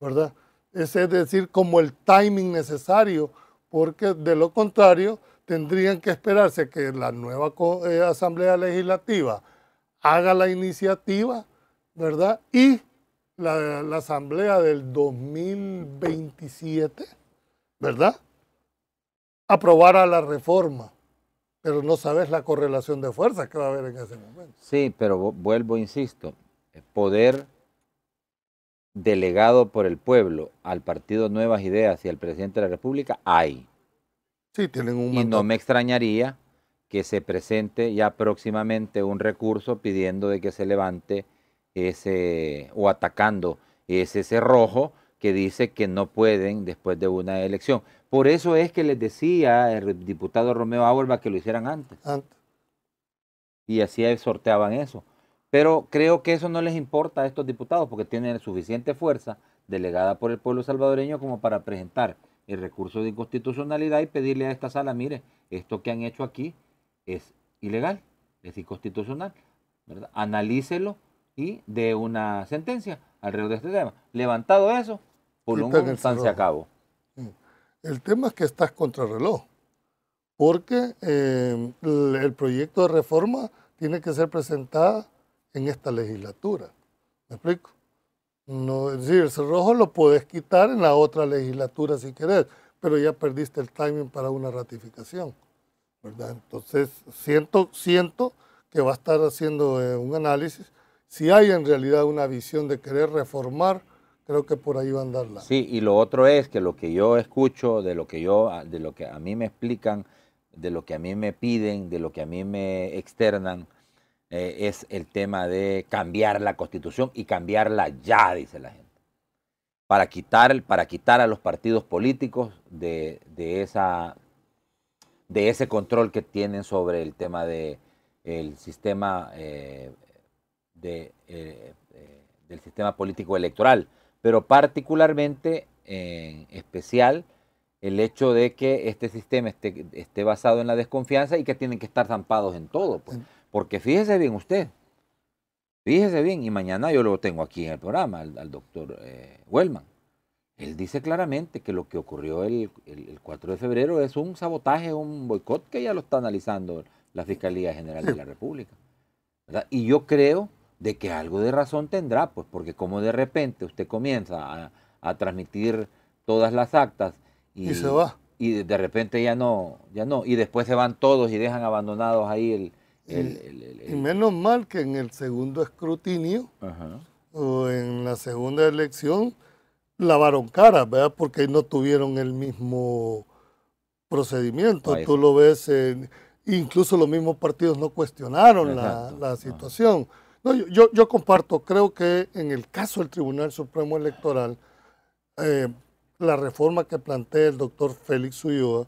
Speaker 3: ¿verdad? Es, es decir, como el timing necesario, porque de lo contrario tendrían que esperarse que la nueva eh, Asamblea Legislativa haga la iniciativa, ¿verdad? Y la, Asamblea del 2027, ¿verdad? Aprobara la reforma pero no sabes la correlación de fuerzas que va a haber en ese momento.
Speaker 2: Sí, pero vuelvo, insisto, poder delegado por el pueblo al partido Nuevas Ideas y al presidente de la República hay. Sí, tienen un Y no me extrañaría que se presente ya próximamente un recurso pidiendo de que se levante ese o atacando ese cerrojo que dice que no pueden después de una elección. Por eso es que les decía el diputado Romeo Auerbach que lo hicieran antes. Antes. Y así sorteaban eso. Pero creo que eso no les importa a estos diputados porque tienen suficiente fuerza delegada por el pueblo salvadoreño como para presentar el recurso de inconstitucionalidad y pedirle a esta sala, mire, esto que han hecho aquí es ilegal, es inconstitucional, ¿verdad? Analícelo y dé una sentencia alrededor de este tema. Levantado eso,
Speaker 3: por un a cabo. El tema es que estás contrarreloj, porque em, el, proyecto de reforma tiene que ser presentada en esta legislatura. ¿Me explico? No, es decir, el cerrojo lo puedes quitar en la otra legislatura si querés, pero ya perdiste el timing para una ratificación. ¿verdad? Entonces, siento, siento que va a estar haciendo eh, un análisis si hay en realidad una visión de querer reformar creo que por ahí va a dar la.
Speaker 2: Sí, y lo otro es que lo que yo escucho, de lo que yo, ah, de lo que a mí me explican, de lo que a mí me piden, de lo que a mí me externan, eh, es el tema de cambiar la constitución y cambiarla ya, dice la gente. Para quitar, para quitar a los partidos políticos de, esa, de ese control que tienen sobre el tema sistema eh, eh, del sistema político electoral pero particularmente, en especial, el hecho de que este sistema esté, esté, basado en la desconfianza y que tienen que estar zampados en todo. Pues. Porque fíjese bien usted, fíjese bien, y mañana yo lo tengo aquí en el programa, al, doctor eh, Wellman. Él dice claramente que lo que ocurrió el, 4 de febrero es un sabotaje, un boicot que ya lo está analizando la Fiscalía General de la República. Y yo creo de que algo de razón tendrá, pues porque como de repente usted comienza a, transmitir todas las actas y, se va. Y de repente ya no, ya no, y después se van todos y dejan abandonados ahí el...
Speaker 3: y, menos mal que en el segundo escrutinio o en la segunda elección lavaron cara, ¿verdad? Porque no tuvieron el mismo procedimiento. Tú lo ves, incluso los mismos partidos no cuestionaron la, situación yo, comparto, creo que en el caso del Tribunal Supremo Electoral, eh, la reforma que plantea el doctor Félix Ulloa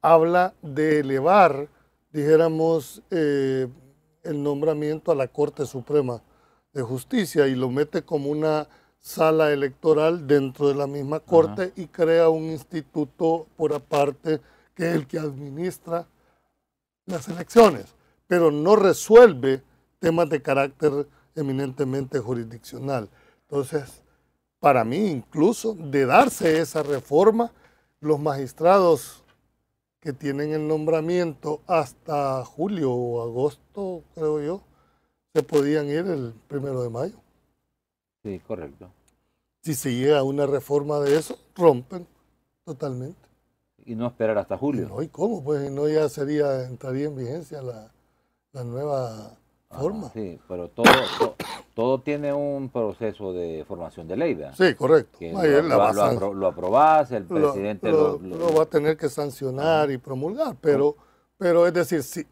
Speaker 3: habla de elevar, dijéramos, eh, el nombramiento a la Corte Suprema de Justicia y lo mete como una sala electoral dentro de la misma Corte y crea un instituto por aparte que es el que administra las elecciones, pero no resuelve temas de carácter eminentemente jurisdiccional. Entonces, para mí incluso, de darse esa reforma, los magistrados que tienen el nombramiento hasta julio o agosto, creo yo, se podían ir el primero de mayo.
Speaker 2: Sí, correcto.
Speaker 3: Si se llega a una reforma de eso, rompen totalmente.
Speaker 2: Y no esperar hasta
Speaker 3: julio. Y no, cómo? Pues no ya sería, entraría en vigencia la, la nueva forma.
Speaker 2: sí, pero todo, todo, tiene un proceso de formación de ley, Sí, correcto. lo, lo, el presidente lo, va a
Speaker 3: tener que sancionar y promulgar, pero, pero es decir, si,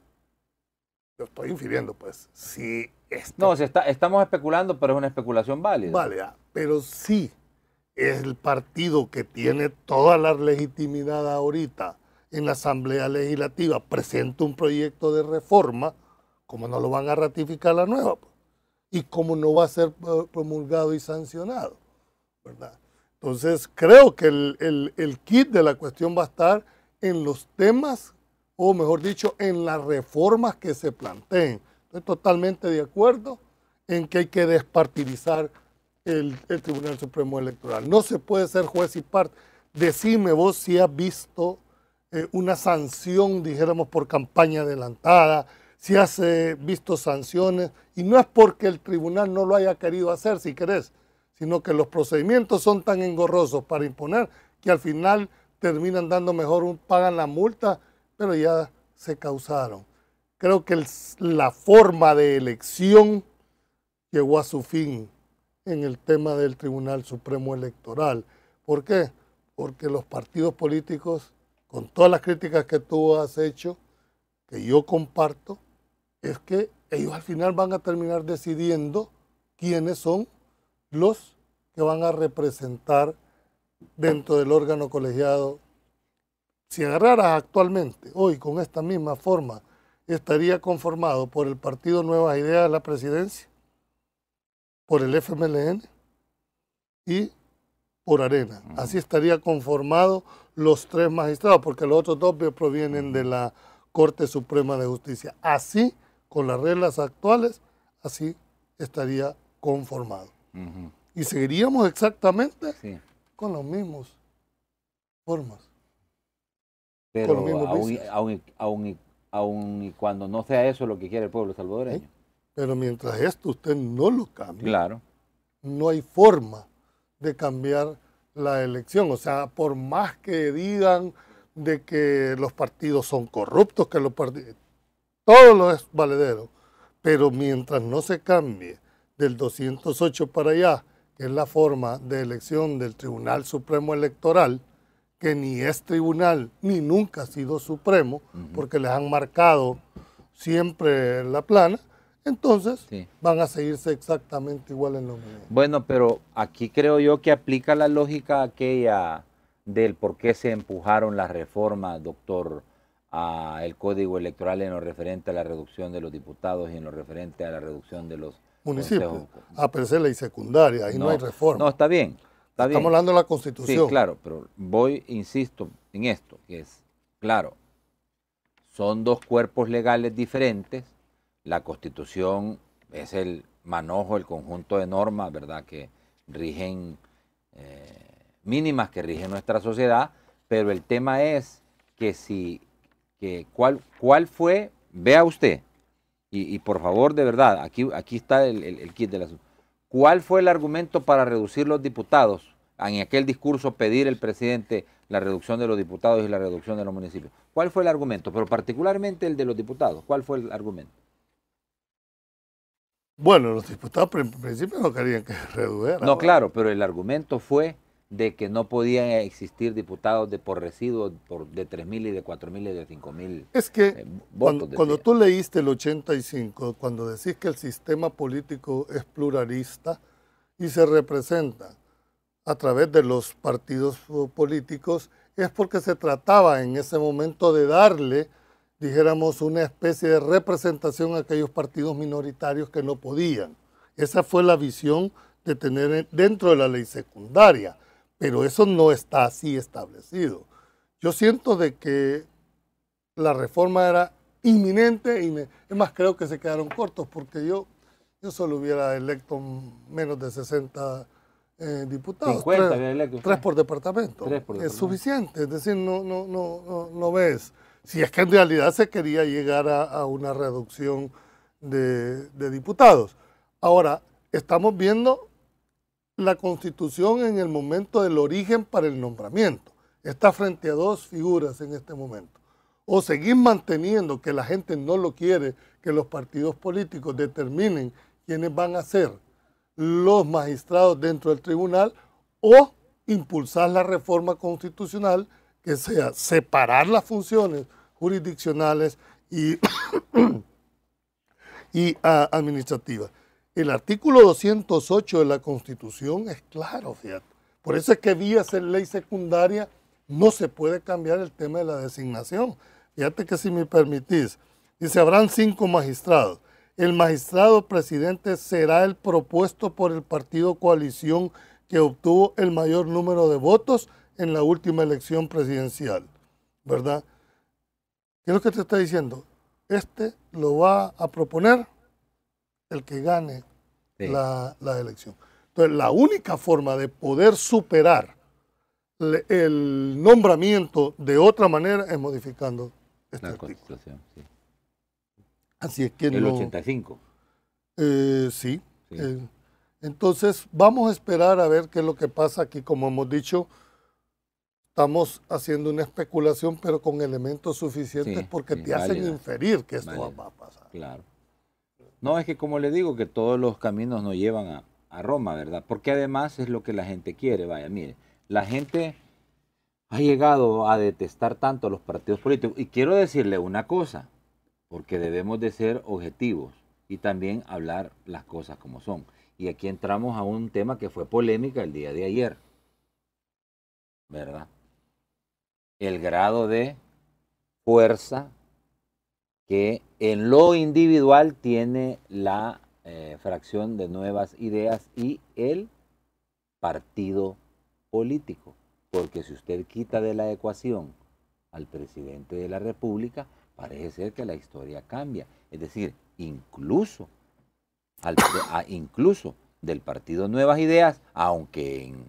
Speaker 3: yo estoy infiriendo, pues,
Speaker 2: si... Este no, está, estamos especulando, pero es una especulación válida. Válida,
Speaker 3: ah, pero si el partido que tiene toda la legitimidad ahorita en la Asamblea Legislativa presenta un proyecto de reforma, como no lo van a ratificar la nueva pues. y como no va a ser eh, promulgado y sancionado, ¿verdad? Entonces, creo que el, kit de la cuestión va a estar en los temas, o mejor dicho, en las reformas que se planteen. Estoy totalmente de acuerdo en que hay que despartidizar el, Tribunal Supremo Electoral. No se puede ser juez y parte. Decime vos si has visto eh, una sanción, dijéramos, por campaña adelantada, si has eh, visto sanciones, y no es porque el tribunal no lo haya querido hacer, si querés, sino que los procedimientos son tan engorrosos para imponer que al final terminan dando mejor, un, pagan la multa, pero ya se causaron. Creo que la forma de elección llegó a su fin en el tema del Tribunal Supremo Electoral. ¿Por qué? Porque los partidos políticos, con todas las críticas que tú has hecho, que yo comparto, es que ellos al final van a terminar decidiendo quiénes son los que van a representar dentro del órgano colegiado. Si agarraras actualmente, hoy, con esta misma forma, estaría conformado por el Partido Nuevas Ideas de la Presidencia, por el FMLN y por Arena. Así estaría conformado los tres magistrados, porque los otros dos provienen de la Corte Suprema de Justicia. Así con las reglas actuales, así estaría conformado. Y seguiríamos exactamente con las mismas formas. Pero
Speaker 2: aún y cuando no sea eso lo que quiere el pueblo salvadoreño.
Speaker 3: Pero mientras esto usted no lo cambie, claro. no hay forma de cambiar la elección. O sea, por más que digan de que los partidos son corruptos, que los partidos todo lo es valedero, pero mientras no se cambie del 208 para allá, que es la forma de elección del Tribunal Supremo Electoral, que ni es tribunal ni nunca ha sido supremo, porque les han marcado siempre la plana, entonces van a seguirse exactamente igual en lo mismo.
Speaker 2: Bueno, pero aquí creo yo que aplica la lógica aquella del por qué se empujaron las reformas, doctor al código electoral en lo referente a la reducción de los diputados y en lo referente a la reducción de los municipios.
Speaker 3: a pero es ley secundaria, ahí no, hay reforma. No, está bien. Estamos hablando de la Constitución. Sí, claro,
Speaker 2: pero voy, insisto en esto, que es, claro, son dos cuerpos legales diferentes. La Constitución es el manojo, el conjunto de normas, ¿verdad?, que rigen, eh, mínimas que rigen nuestra sociedad, pero el tema es que si cuál, cuál fue, vea usted, y, por favor, de verdad, aquí, aquí está el, kit de asunto. ¿Cuál fue el argumento para reducir los diputados? En aquel discurso pedir el presidente la reducción de los diputados y la reducción de los municipios. ¿Cuál fue el argumento? Pero particularmente el de los diputados. ¿Cuál fue el argumento?
Speaker 3: Bueno, los diputados en principio no querían que <laughs> redujeran. No,
Speaker 2: claro, pero el argumento fue de que no podían existir diputados de por residuos por, de 3.000 y de 4.000 y de 5.000. Es que eh, cuando, cuando tú
Speaker 3: leíste el 85, cuando decís que el sistema político es pluralista y se representa a través de los partidos políticos, es porque se trataba en ese momento de darle, dijéramos, una especie de representación a aquellos partidos minoritarios que no podían. Esa fue la visión de tener dentro de la ley secundaria pero eso no está así establecido. Yo siento de que la reforma era inminente y es más, creo que se quedaron cortos porque yo, yo solo hubiera electo menos de 60 eh, diputados. 50 tres, tres por departamento. Es suficiente, es decir, no, no, no, no, no ves. Si es que en realidad se quería llegar a, una reducción de, de diputados. Ahora, estamos viendo la constitución en el momento del origen para el nombramiento. Está frente a dos figuras en este momento. O seguir manteniendo que la gente no lo quiere, que los partidos políticos determinen quiénes van a ser los magistrados dentro del tribunal, o impulsar la reforma constitucional que sea separar las funciones jurisdiccionales y, <coughs> y ah, administrativas. El artículo 208 de la Constitución es claro, fíjate. Por eso es que vía ser ley secundaria no se puede cambiar el tema de la designación. Fíjate que si me permitís, dice, habrán cinco magistrados. El magistrado presidente será el propuesto por el partido coalición que obtuvo el mayor número de votos en la última elección presidencial. ¿Verdad? ¿Qué es lo que te está diciendo? Este lo va a proponer el que gane la, elección. Entonces, la única forma de poder superar el nombramiento de otra manera es modificando esta la Constitución, Así es que el 85. Eh, sí. Eh, entonces, vamos a esperar a ver qué es lo que pasa aquí. Como hemos dicho, estamos haciendo una especulación, pero con elementos suficientes porque te hacen inferir que esto va a pasar. Claro. No, es
Speaker 2: que como le digo, que todos los caminos nos llevan a, Roma, ¿verdad? Porque además es lo que la gente quiere, vaya, mire, la gente ha llegado a detestar tanto a los partidos políticos. Y quiero decirle una cosa, porque debemos de ser objetivos y también hablar las cosas como son. Y aquí entramos a un tema que fue polémica el día de ayer, ¿verdad? El grado de fuerza que en lo individual tiene la eh, fracción de nuevas ideas y el partido político. Porque si usted quita de la ecuación al presidente de la República, parece ser que la historia cambia. Es decir, incluso, incluso del partido Nuevas Ideas, aunque en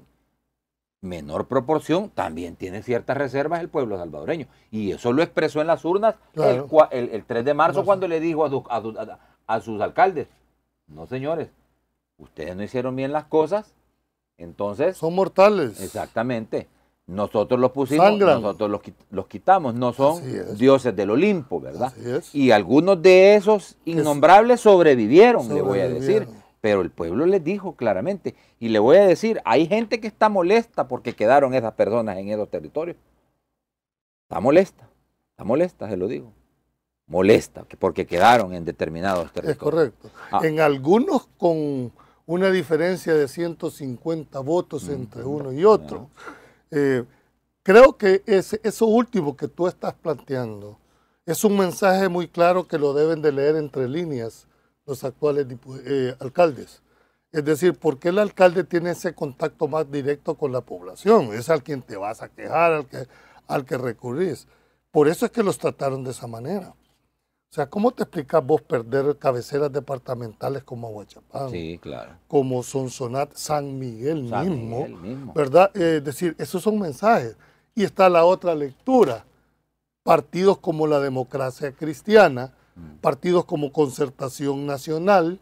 Speaker 2: menor proporción, también tiene ciertas reservas el pueblo salvadoreño. Y eso lo expresó en las urnas el, 3 de marzo cuando le dijo a, a, sus alcaldes, no señores, ustedes no hicieron bien las cosas, entonces... Son mortales. Exactamente. Nosotros los pusimos, nosotros los, los, quitamos, no son dioses del Olimpo, ¿verdad? Y algunos de esos innombrables sobrevivieron, sobrevivieron, le voy a decir. Pero el pueblo les dijo claramente, y le voy a decir, hay gente que está molesta porque quedaron esas personas en esos territorios. Está molesta, está molesta, se lo digo. Molesta porque quedaron en determinados territorios. Es correcto.
Speaker 3: Ah. En algunos con una diferencia de 150 votos mm, entre uno y otro. Eh, creo que ese, eso último que tú estás planteando es un mensaje muy claro que lo deben de leer entre líneas los actuales eh, alcaldes. Es decir, ¿por qué el alcalde tiene ese contacto más directo con la población? Es al quien te vas a quejar, al que, al que recurrís. Por eso es que los trataron de esa manera. O sea, ¿cómo te explicas vos perder cabeceras departamentales como Aguachapán? Sí, claro. Como Sonsonat, San Miguel, mismo, ¿Verdad? es decir, esos son mensajes. Y está la otra lectura. Partidos como la democracia cristiana, Mm. partidos como Concertación Nacional,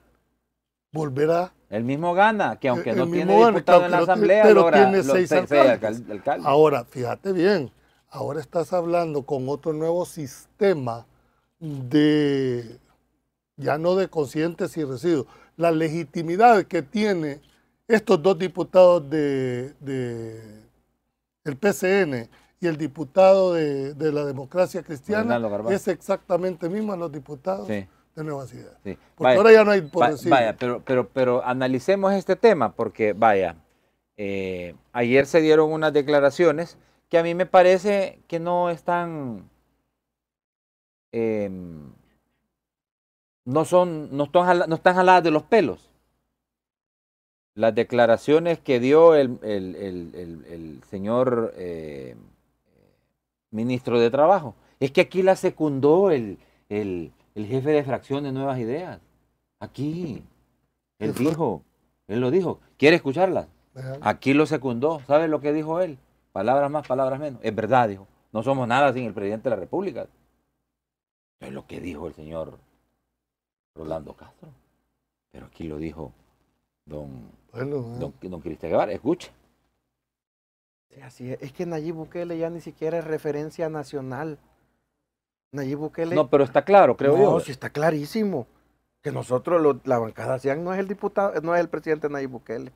Speaker 3: volverá. El
Speaker 2: mismo gana, que aunque no tiene diputado en la Asamblea, pero tiene seis, Ahora, fíjate
Speaker 3: bien, ahora estás hablando con otro nuevo sistema de, ya no de conscientes y residuos, la legitimidad que tiene estos dos diputados de, el PCN y el diputado de, la democracia cristiana es exactamente mismo a los diputados de Nueva Ciudad. Porque ahora ya no hay por Vaya,
Speaker 2: pero, pero, pero analicemos este tema, porque vaya, eh, ayer se dieron unas declaraciones que a mí me parece que no están. Em, no son, no están, no están jaladas de los pelos. Las declaraciones que dio el, el, el, el señor eh, ministro de Trabajo. Es que aquí la secundó el, el, jefe de fracción de Nuevas Ideas. Aquí. Él dijo, él lo dijo. ¿Quiere escucharla? Aquí lo secundó. ¿Sabe lo que dijo él? Palabras más, palabras menos. Es verdad, dijo. No somos nada sin el presidente de la República. Es lo que dijo el señor Rolando Castro. Pero aquí lo dijo don, don, Cristian Guevara. Escuche.
Speaker 4: Sí, así es. que Nayib Bukele ya ni siquiera es referencia nacional. Nayib Bukele. No, pero está claro, creo yo. No, sí está clarísimo. Que nosotros, la bancada sean no es el diputado, no es el presidente Nayib Bukele.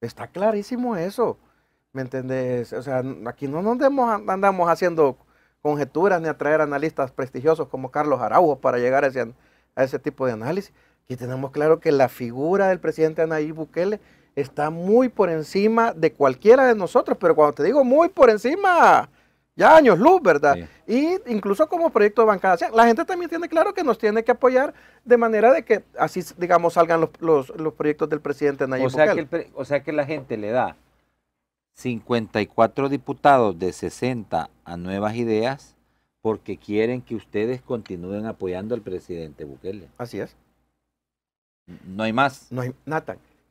Speaker 4: Está clarísimo eso. ¿Me entendés? O sea, aquí no andamos haciendo conjeturas ni atraer analistas prestigiosos como Carlos Araujo para llegar a ese, tipo de análisis. Aquí tenemos claro que la figura del presidente Nayib Bukele está muy por encima de cualquiera de nosotros, pero cuando te digo muy por encima, ya años luz, ¿verdad? Y incluso como proyecto de bancada. O sea, la gente también tiene claro que nos tiene que apoyar de manera de que así, digamos, salgan los, los, proyectos del presidente Nayib o sea, Bukele. que o sea que la gente le da
Speaker 2: 54 diputados de 60 a nuevas ideas porque quieren que ustedes continúen apoyando al presidente Bukele. Así es.
Speaker 4: No hay más. No hay, nada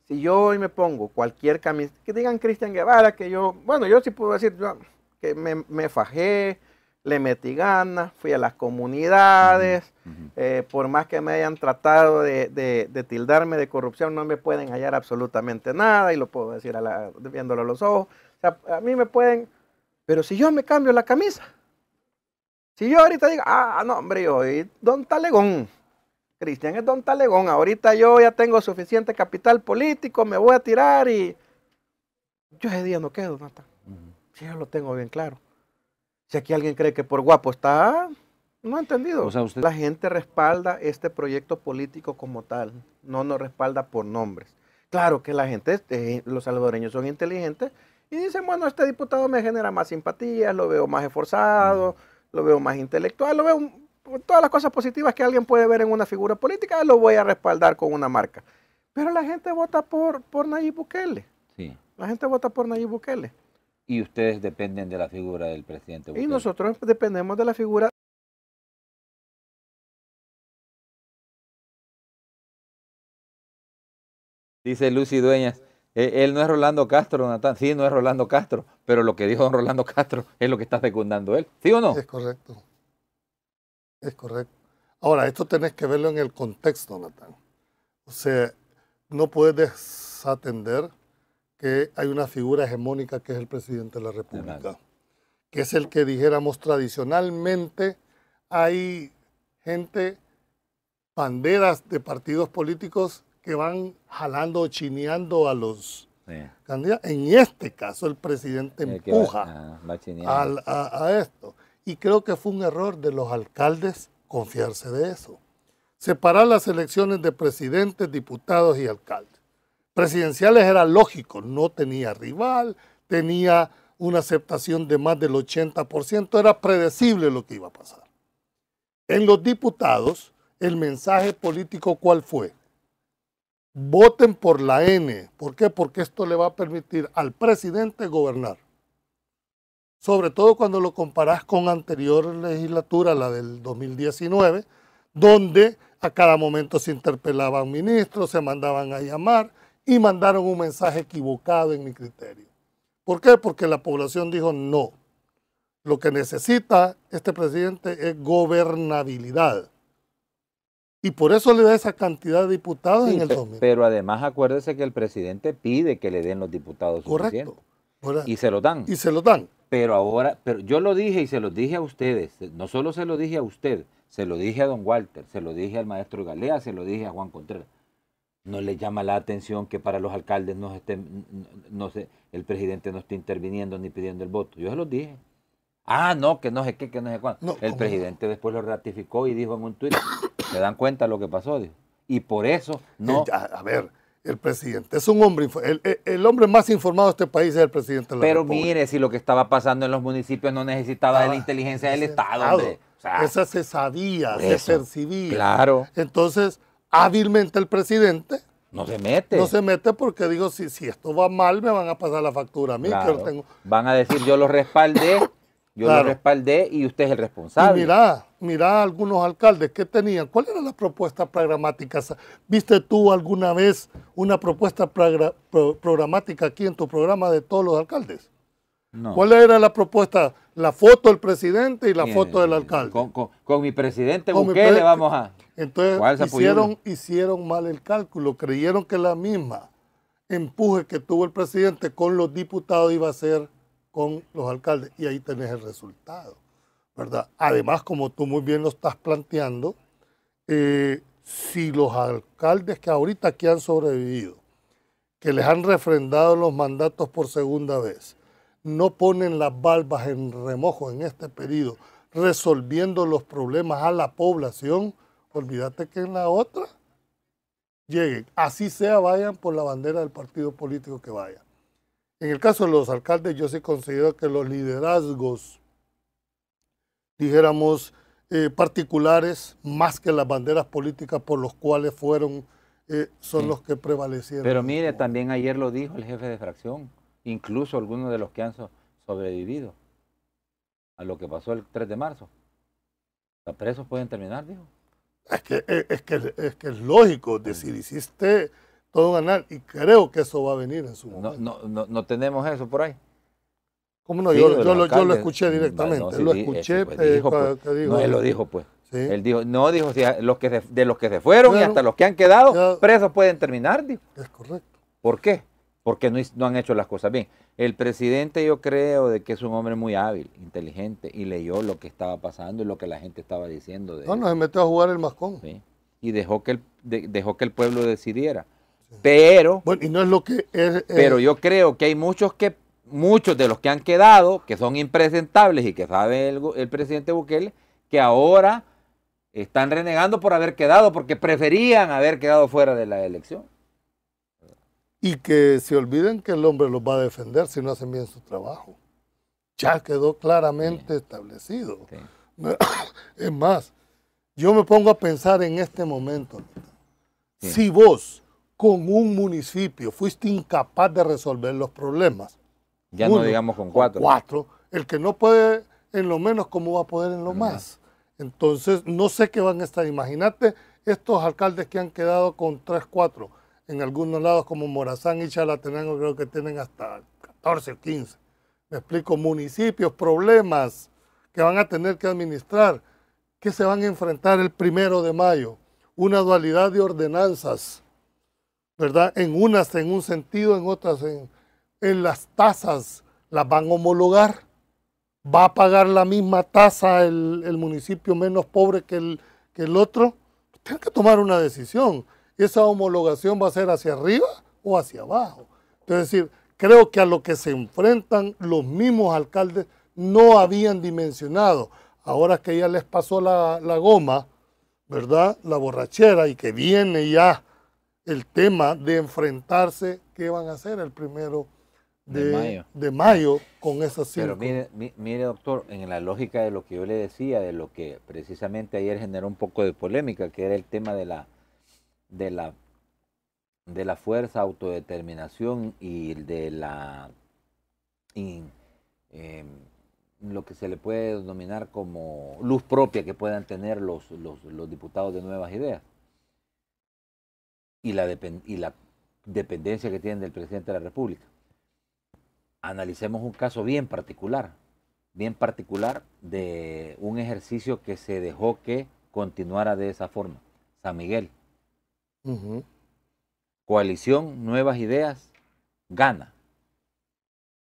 Speaker 4: si yo hoy me pongo cualquier camisa, que digan Cristian Guevara, que yo, bueno, yo sí puedo decir yo, que me, me, fajé, le metí ganas, fui a las comunidades, eh, por más que me hayan tratado de, tildarme de corrupción, no me pueden hallar absolutamente nada, y lo puedo decir a viéndolo a los ojos. O sea, a mí me pueden, pero si yo me cambio la camisa, si yo ahorita digo, ah, no, hombre, yo, don Talegón, Cristian es don talegón, ahorita yo ya tengo suficiente capital político, me voy a tirar y yo ese día no quedo, ¿no está? Sí, yo lo tengo bien claro. Si aquí alguien cree que por guapo está, no ha entendido. O sea, La gente respalda este proyecto político como tal, no nos respalda por nombres. Claro que la gente, este, los salvadoreños son inteligentes y dicen, bueno, este diputado me genera más simpatía, lo veo más esforzado, lo veo más intelectual, lo veo todas las cosas positivas que alguien puede ver en una figura política, lo voy a respaldar con una marca. Pero la gente vota por, por Nayib Bukele. Sí. La gente vota por Nayib Bukele.
Speaker 2: Y ustedes dependen de la figura del presidente Bukele.
Speaker 4: Y nosotros dependemos de la figura
Speaker 2: Dice Lucy Dueñas, eh, él no es Rolando Castro, Natán. Sí, no es Rolando Castro, pero lo que dijo don Rolando Castro es lo que está fecundando él.
Speaker 3: ¿Sí o no? Es correcto. Es correcto. Ahora, esto tenés que verlo en el contexto, Natán. O sea, no puedes desatender que hay una figura hegemónica que es el presidente de la República, que es el que dijéramos tradicionalmente hay gente, banderas de partidos políticos que van jalando, chineando a los candidatos. En este caso, el presidente empuja
Speaker 2: va,
Speaker 3: a esto. Y creo que fue un error de los alcaldes confiarse de eso. Separar las elecciones de presidentes, diputados y alcaldes. Presidenciales era lógico, no tenía rival, tenía una aceptación de más del 80%, era predecible lo que iba a pasar. En los diputados, el mensaje político cuál fue? Voten por la N. ¿Por qué? Porque esto le va a permitir al presidente gobernar sobre todo cuando lo comparás con anterior legislatura, la del 2019, donde a cada momento se interpelaban ministros, se mandaban a llamar y mandaron un mensaje equivocado en mi criterio. ¿Por qué? Porque la población dijo no. Lo que necesita este presidente es gobernabilidad. Y por eso le da esa cantidad de diputados en el 2000.
Speaker 2: Pero además acuérdese que el presidente pide que le den los diputados Correcto. Y se lo dan. Y se lo dan pero ahora, pero yo lo dije y se lo dije a ustedes, no solo se lo dije a usted, se lo dije a don Walter, se lo dije al maestro Galea, se lo dije a Juan Contreras. No le llama la atención que para los alcaldes no, esté, no sé, el presidente no esté interviniendo ni pidiendo el voto. Yo se lo dije. Ah, no, que no sé qué, que no sé cuándo. el presidente después lo ratificó y dijo en un tuit, <coughs> ¿se dan cuenta lo que pasó? Dijo. Y por eso eh, no... a ver, el presidente.
Speaker 3: Es un hombre, el, hombre más informado de este país es el presidente de Pero mire,
Speaker 2: si lo que estaba pasando en los municipios no necesitaba de la ah, inteligencia del Estado.
Speaker 3: Esa se sabía, se percibía. Claro. Entonces, hábilmente el presidente. No
Speaker 2: se mete. No se
Speaker 3: mete porque digo, si, si esto va mal, me van a pasar la factura a mí.
Speaker 2: Van a decir, yo lo respaldé. Yo lo respaldé y usted es el responsable. Y mirá,
Speaker 3: mirá algunos alcaldes que tenían. ¿Cuál era la propuesta programática? ¿Viste tú alguna vez una propuesta programática aquí en tu programa de todos los alcaldes? ¿Cuál era la propuesta? La foto del presidente y la foto del
Speaker 2: alcalde. Con, mi presidente con Bukele vamos a... Entonces hicieron,
Speaker 3: hicieron mal el cálculo, creyeron que la misma empuje que tuvo el presidente con los diputados iba a ser con los alcaldes. Y ahí tenés el resultado, ¿verdad? Además, como tú muy bien lo estás planteando, eh, si los alcaldes que ahorita aquí han sobrevivido, que les han refrendado los mandatos por segunda vez, no ponen las balbas en remojo en este periodo, resolviendo los problemas a la población, olvídate que en la otra lleguen, así sea, vayan por la bandera del partido político que vayan. En el caso de los alcaldes, yo sí considero que los liderazgos, dijéramos, eh, particulares, más que las banderas políticas por los cuales fueron, eh, son los que prevalecieron. Pero
Speaker 2: mire, también ayer lo dijo el jefe de fracción, incluso algunos de los que han sobrevivido a lo que pasó el 3 de marzo.
Speaker 3: Los presos pueden terminar, dijo. Es que eh, es, es, que es lógico decir, hiciste todo ganar. Y creo que eso va a venir en su momento. No, no, no, tenemos eso por ahí. ¿Cómo no? yo, lo, escuché directamente. lo escuché. Pues, eh, pues, no, él lo dijo,
Speaker 2: pues. Él dijo, no, dijo, los que de los que se fueron y hasta los que han quedado presos pueden terminar, dijo. Es correcto. ¿Por qué? Porque no, han hecho las cosas bien. El presidente yo creo de que es un hombre muy hábil, inteligente, y leyó lo que estaba pasando y lo que la gente estaba diciendo. De no, no,
Speaker 3: se metió a jugar el mascón.
Speaker 2: Y dejó que el, dejó que el pueblo decidiera. Pero. Bueno, no es lo que. Eh, pero yo creo que hay muchos que. Muchos de los que han quedado, que son impresentables y que sabe el, presidente Bukele, que ahora están renegando por haber quedado, porque preferían haber quedado fuera
Speaker 3: de la elección. Y que se olviden que el hombre los va a defender si no hacen bien su trabajo. Ya quedó claramente establecido. <coughs> Es más, yo me pongo a pensar en este momento. Si vos con un municipio, fuiste incapaz de resolver los problemas.
Speaker 2: Ya no digamos con cuatro.
Speaker 3: cuatro. El que no puede en lo menos, ¿cómo va a poder en lo más? Entonces, no sé qué van a estar. Imagínate estos alcaldes que han quedado con tres, cuatro en algunos lados como Morazán y Chalatenango, creo que tienen hasta 14 o 15. Me explico, municipios, problemas que van a tener que administrar, que se van a enfrentar el primero de mayo, una dualidad de ordenanzas ¿verdad? En unas en un sentido, en otras en, las tasas las van a homologar. Va a pagar la misma tasa el, municipio menos pobre que el, que el otro. Tienen que tomar una decisión. Esa homologación va a ser hacia arriba o hacia abajo. es decir, creo que a lo que se enfrentan los mismos alcaldes no habían dimensionado. Ahora que ya les pasó la, la goma, ¿verdad? La borrachera y que viene ya el tema de enfrentarse, ¿qué van a hacer el primero de, mayo. con esas cinco? Pero
Speaker 2: mire, doctor, en la lógica de lo que yo le decía, de lo que precisamente ayer generó un poco de polémica, que era el tema de la, de la, de la fuerza, autodeterminación y de la... Em, lo que se le puede denominar como luz propia que puedan tener los, los diputados de nuevas ideas y la, dependencia que tienen del presidente de la República. Analicemos un caso bien particular, bien particular de un ejercicio que se dejó que continuara de esa forma. San Miguel. Coalición, nuevas ideas, gana.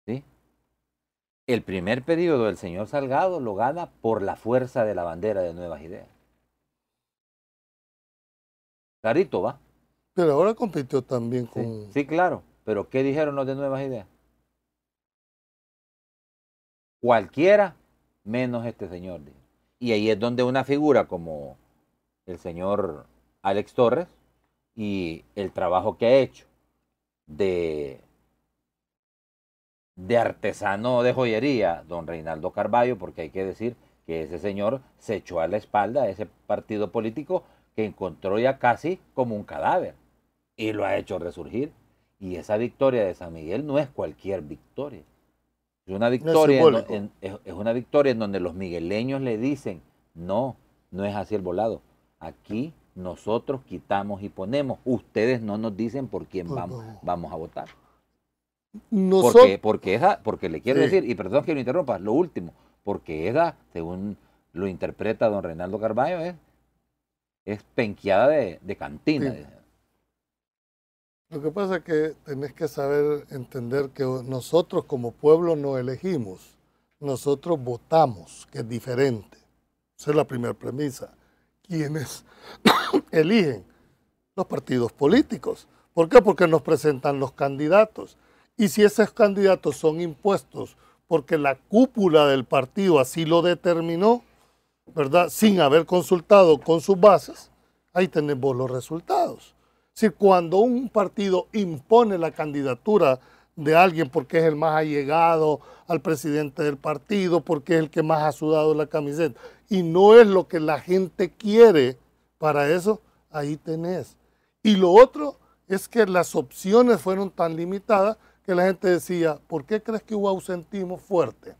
Speaker 2: ¿Sí? El primer periodo del señor Salgado lo gana por la fuerza de la bandera de nuevas ideas. Clarito va.
Speaker 3: Pero ahora compitió también con...
Speaker 2: Sí, claro, pero ¿qué dijeron los de Nuevas Ideas? Cualquiera menos este señor. Y ahí es donde una figura como el señor Alex Torres y el trabajo que ha hecho de, de artesano de joyería, don Reinaldo Carballo, porque hay que decir que ese señor se echó a la espalda a ese partido político que encontró ya casi como un cadáver y lo ha hecho resurgir. Y esa victoria de San Miguel no es cualquier victoria. Es una victoria, es, en, una victoria en donde los migueleños le dicen, no, no es así el volado. Aquí nosotros quitamos y ponemos. Ustedes no nos dicen por quién vamos, vamos a votar.
Speaker 4: no porque,
Speaker 2: porque, porque le quiero decir, y perdón que lo interrumpa, lo último, porque esa, según lo interpreta don Reinaldo Carballo, es, penqueada de, cantina.
Speaker 3: Lo que pasa es que tenés que saber entender que nosotros como pueblo no elegimos, nosotros votamos, que es diferente. Esa es la primera premisa. ¿Quiénes <coughs> eligen los partidos políticos. ¿Por qué? Porque nos presentan los candidatos. Y si esos candidatos son impuestos porque la cúpula del partido así lo determinó, ¿verdad? Sin haber consultado con sus bases, ahí tenemos los resultados. Si cuando un partido impone la candidatura de alguien porque es el más allegado al presidente del partido, porque es el que más ha sudado la camiseta, y no es lo que la gente quiere para eso, ahí tenés. Y lo otro es que las opciones fueron tan limitadas que la gente decía, ¿por qué crees que hubo ausentismo fuerte?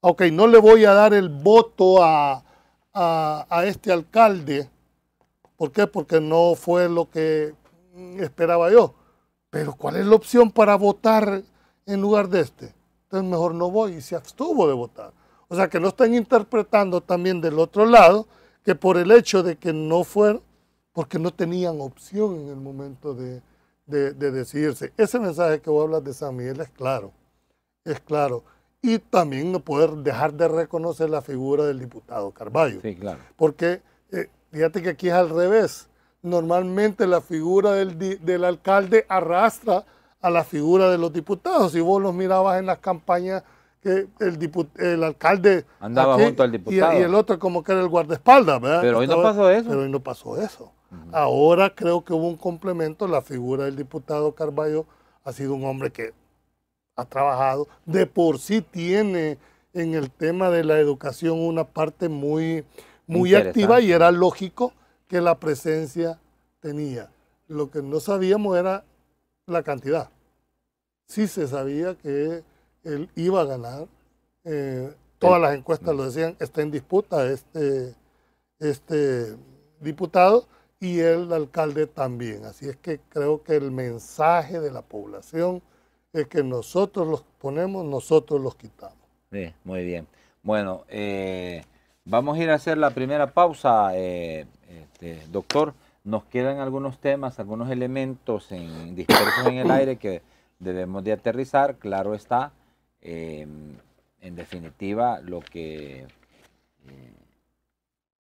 Speaker 3: Ok, no le voy a dar el voto a, a este alcalde ¿Por qué? Porque no fue lo que esperaba yo. Pero ¿cuál es la opción para votar en lugar de este? Entonces mejor no voy y se abstuvo de votar. O sea que lo están interpretando también del otro lado que por el hecho de que no fueron, porque no tenían opción en el momento de, de, decidirse. Ese mensaje que vos hablas de San Miguel es claro, es claro. Y también no poder dejar de reconocer la figura del diputado Carballo. Sí, claro. Porque eh, Fíjate que aquí es al revés. Normalmente la figura del, alcalde arrastra a la figura de los diputados. Si vos los mirabas en las campañas que el, alcalde andaba junto al diputado. Y, el otro como que era el guardaespaldas, Pero hoy no pasó eso. Pero no pasó eso. Ahora creo que hubo un complemento. La figura del diputado Carballo ha sido un hombre que ha trabajado. De por sí tiene en el tema de la educación una parte muy muy activa y era lógico que la presencia tenía. Lo que no sabíamos era la cantidad. Sí se sabía que él iba a ganar. Eh, todas las encuestas lo decían, está en disputa este, este diputado y el alcalde también. Así es que creo que el mensaje de la población es que nosotros los ponemos, nosotros los quitamos.
Speaker 2: muy bien. Bueno, eh, Vamos a ir a hacer la primera pausa, eh, este, doctor. Nos quedan algunos temas, algunos elementos en, dispersos en el <coughs> aire que debemos de aterrizar. Claro está, eh, en definitiva, lo que, eh,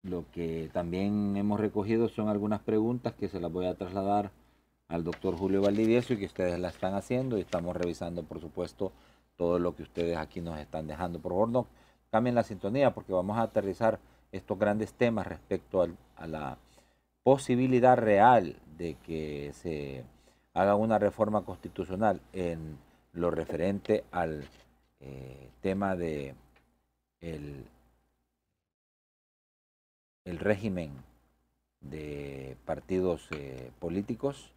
Speaker 2: lo que también hemos recogido son algunas preguntas que se las voy a trasladar al doctor Julio Valdivieso y que ustedes la están haciendo y estamos revisando, por supuesto, todo lo que ustedes aquí nos están dejando. Por bordo cambien la sintonía porque vamos a aterrizar estos grandes temas respecto a la posibilidad real de que se haga una reforma constitucional en lo referente al eh, tema de régimen de partidos eh, políticos,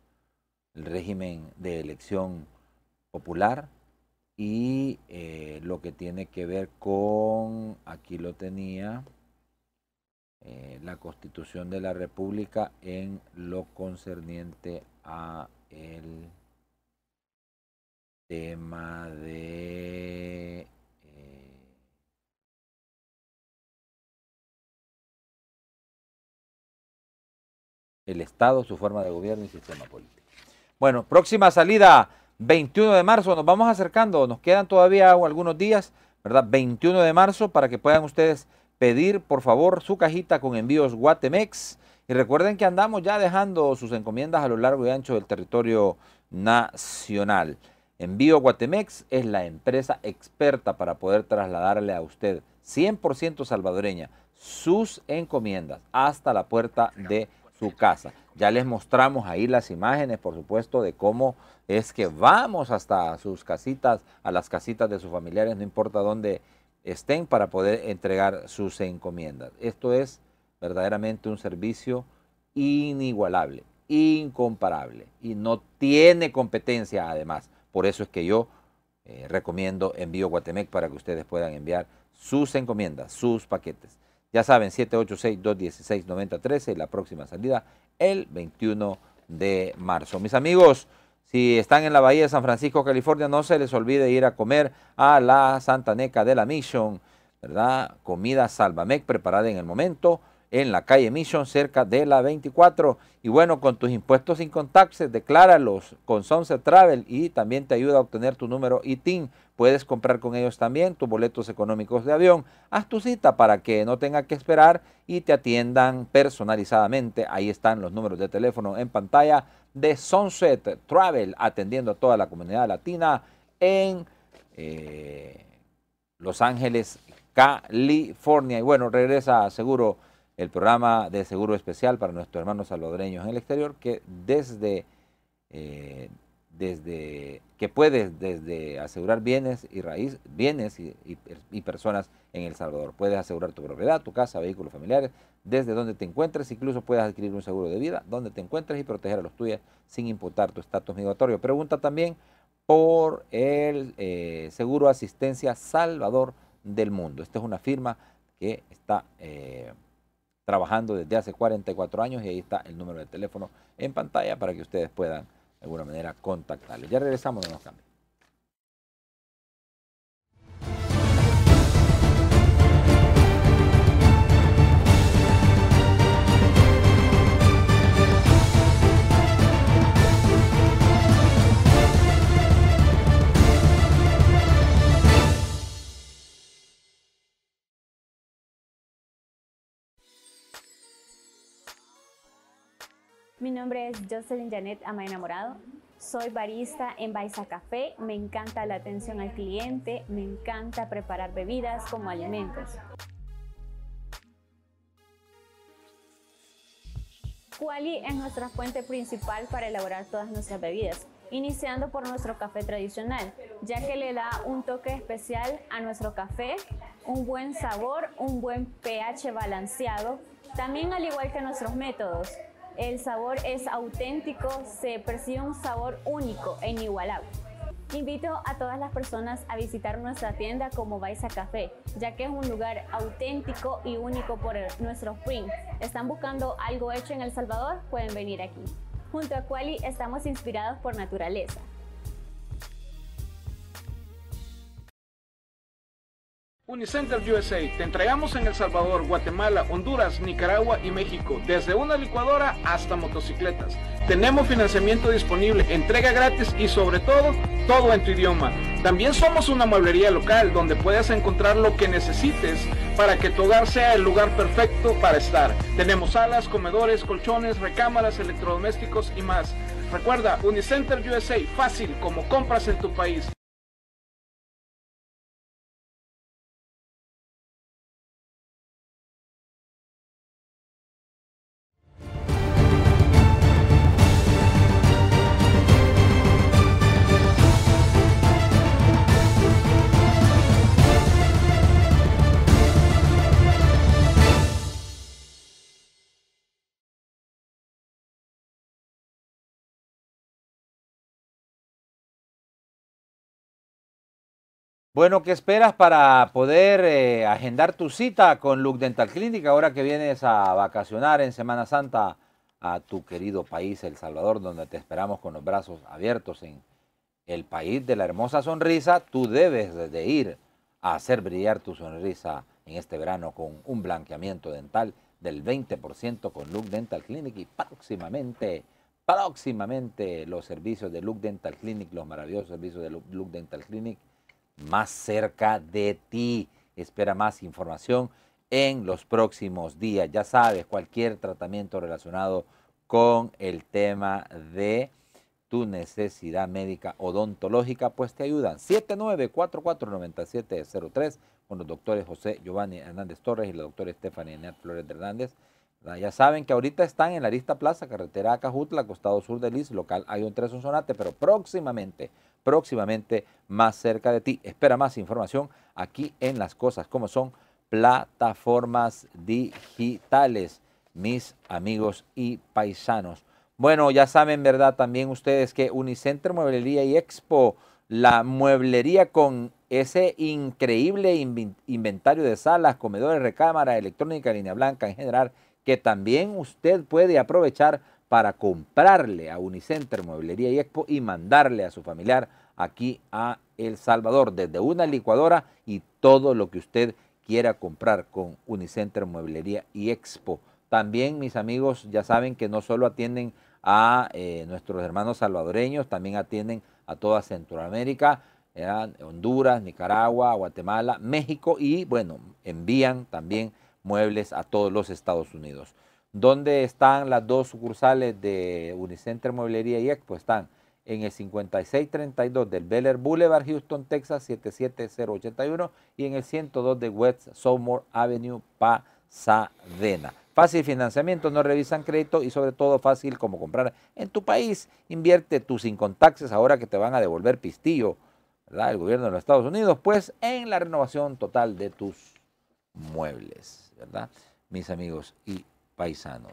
Speaker 2: el régimen de elección popular, y eh, lo que tiene que ver con, aquí lo tenía, eh, la constitución de la república en lo concerniente a el tema de eh, el Estado, su forma de gobierno y sistema político. Bueno, próxima salida. 21 de marzo, nos vamos acercando, nos quedan todavía algunos días, ¿verdad? 21 de marzo para que puedan ustedes pedir, por favor, su cajita con envíos Guatemex. Y recuerden que andamos ya dejando sus encomiendas a lo largo y ancho del territorio nacional. Envío Guatemex es la empresa experta para poder trasladarle a usted 100% salvadoreña sus encomiendas hasta la puerta de su casa. Ya les mostramos ahí las imágenes, por supuesto, de cómo es que vamos hasta sus casitas, a las casitas de sus familiares, no importa dónde estén, para poder entregar sus encomiendas. Esto es verdaderamente un servicio inigualable, incomparable y no tiene competencia además. Por eso es que yo eh, recomiendo Envío Guatemec para que ustedes puedan enviar sus encomiendas, sus paquetes. Ya saben, 786-216-9013, la próxima salida el 21 de marzo. Mis amigos, si están en la Bahía de San Francisco, California, no se les olvide ir a comer a la Santa Neca de la Mission, ¿verdad? Comida Salvamec preparada en el momento en la calle Mission, cerca de la 24. Y bueno, con tus impuestos sin contactos, decláralos con Sunset Travel y también te ayuda a obtener tu número ITIN. Puedes comprar con ellos también tus boletos económicos de avión. Haz tu cita para que no tenga que esperar y te atiendan personalizadamente. Ahí están los números de teléfono en pantalla de Sunset Travel, atendiendo a toda la comunidad latina en eh, Los Ángeles, California. Y bueno, regresa seguro el programa de seguro especial para nuestros hermanos salvadoreños en el exterior, que desde, eh, desde que puedes desde asegurar bienes y raíz, bienes y, personas en El Salvador. Puedes asegurar tu propiedad, tu casa, vehículos familiares, desde donde te encuentres, incluso puedes adquirir un seguro de vida donde te encuentres y proteger a los tuyos sin imputar tu estatus migratorio. Pregunta también por el eh, seguro asistencia Salvador del Mundo. Esta es una firma que está eh, trabajando desde hace 44 años y ahí está el número de teléfono en pantalla para que ustedes puedan de alguna manera contactarle. Ya regresamos, no nos cambien.
Speaker 4: Mi nombre es Jocelyn Janet Ama Enamorado. Soy barista en Baiza Café. Me encanta la atención al cliente. Me encanta preparar bebidas como alimentos. Quali es nuestra fuente principal para elaborar todas nuestras bebidas, iniciando por nuestro café tradicional, ya que le da un toque especial a nuestro café, un buen sabor, un buen pH balanceado, también al igual que nuestros métodos, el sabor es auténtico, se percibe un sabor único en inigualable. Invito a todas las personas a visitar nuestra tienda como Baisa Café, ya que es un lugar auténtico y único por nuestros print. ¿Están buscando algo hecho en El Salvador? Pueden venir aquí. Junto a Quali estamos inspirados por naturaleza. Unicenter USA, te entregamos en El Salvador, Guatemala, Honduras, Nicaragua y México, desde una licuadora hasta motocicletas. Tenemos financiamiento disponible, entrega gratis y sobre todo, todo en tu idioma. También somos una mueblería local donde puedes encontrar lo que necesites para que tu hogar sea el lugar perfecto para estar. Tenemos salas, comedores, colchones, recámaras, electrodomésticos y más. Recuerda, Unicenter USA, fácil como compras en tu país.
Speaker 2: Bueno, ¿qué esperas para poder eh, agendar tu cita con Look Dental Clinic ahora que vienes a vacacionar en Semana Santa a tu querido país, El Salvador, donde te esperamos con los brazos abiertos en el país de la hermosa sonrisa? Tú debes de ir a hacer brillar tu sonrisa en este verano con un blanqueamiento dental del 20% con Look Dental Clinic y próximamente, próximamente los servicios de Look Dental Clinic, los maravillosos servicios de Look Dental Clinic más cerca de ti. Espera más información en los próximos días. Ya sabes, cualquier tratamiento relacionado con el tema de tu necesidad médica odontológica, pues te ayudan. 79449703 con los doctores José Giovanni Hernández Torres y la doctora Estefania Flores Hernández. Ah, ya saben que ahorita están en la Arista Plaza, carretera Acajutla, costado sur de Liz, local un un Sonate, pero próximamente próximamente más cerca de ti. Espera más información aquí en Las Cosas como son plataformas digitales, mis amigos y paisanos. Bueno, ya saben, ¿verdad? También ustedes que Unicenter Mueblería y Expo, la mueblería con ese increíble inventario de salas, comedores, recámaras, electrónica, línea blanca en general, que también usted puede aprovechar para comprarle a Unicenter Mueblería y Expo y mandarle a su familiar aquí a El Salvador desde una licuadora y todo lo que usted quiera comprar con Unicenter Mueblería y Expo. También mis amigos ya saben que no solo atienden a eh, nuestros hermanos salvadoreños, también atienden a toda Centroamérica, Honduras, Nicaragua, Guatemala, México y bueno, envían también muebles a todos los Estados Unidos. ¿Dónde están las dos sucursales de Unicenter Mueblería y Expo? Están en el 5632 del Beller Boulevard, Houston, Texas 77081 y en el 102 de West Sophomore Avenue, Pasadena. Fácil financiamiento, no revisan crédito y sobre todo fácil como comprar en tu país. Invierte tus incontaxes ahora que te van a devolver pistillo, ¿verdad? El gobierno de los Estados Unidos, pues en la renovación total de tus muebles, ¿verdad? Mis amigos y paisanos.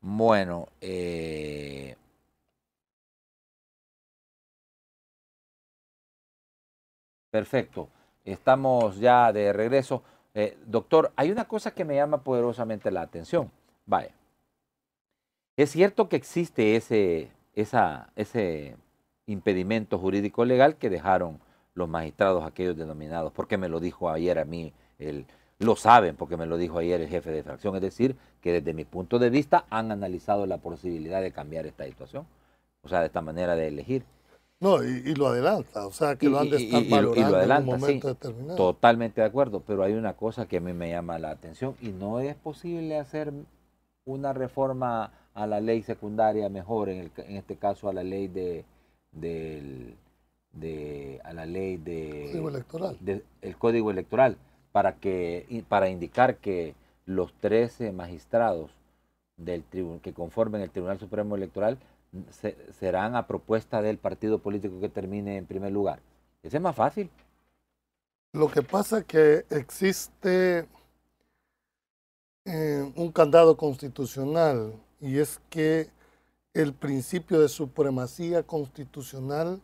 Speaker 2: Bueno, eh, perfecto. Estamos ya de regreso. Eh, doctor, hay una cosa que me llama poderosamente la atención. Vaya. Es cierto que existe ese, esa, ese impedimento jurídico legal que dejaron los magistrados, aquellos denominados, porque me lo dijo ayer a mí el, lo saben porque me lo dijo ayer el jefe de fracción. Es decir, que desde mi punto de vista han analizado la posibilidad de cambiar esta situación, o sea, de esta manera de elegir.
Speaker 3: No, y, lo adelanta, o sea, que lo han en un momento determinado.
Speaker 2: Totalmente de acuerdo, pero hay una cosa que a mí me llama la atención y no es posible hacer una reforma a la ley secundaria mejor, en, el, en este caso a la ley de, de, a la ley de... Código electoral. el código electoral para, que, para indicar que los 13 magistrados del que conformen el Tribunal Supremo Electoral serán a propuesta del partido político que termine en primer lugar. Ese es más fácil.
Speaker 3: Lo que pasa es que existe eh, un candado constitucional y es que el principio de supremacía constitucional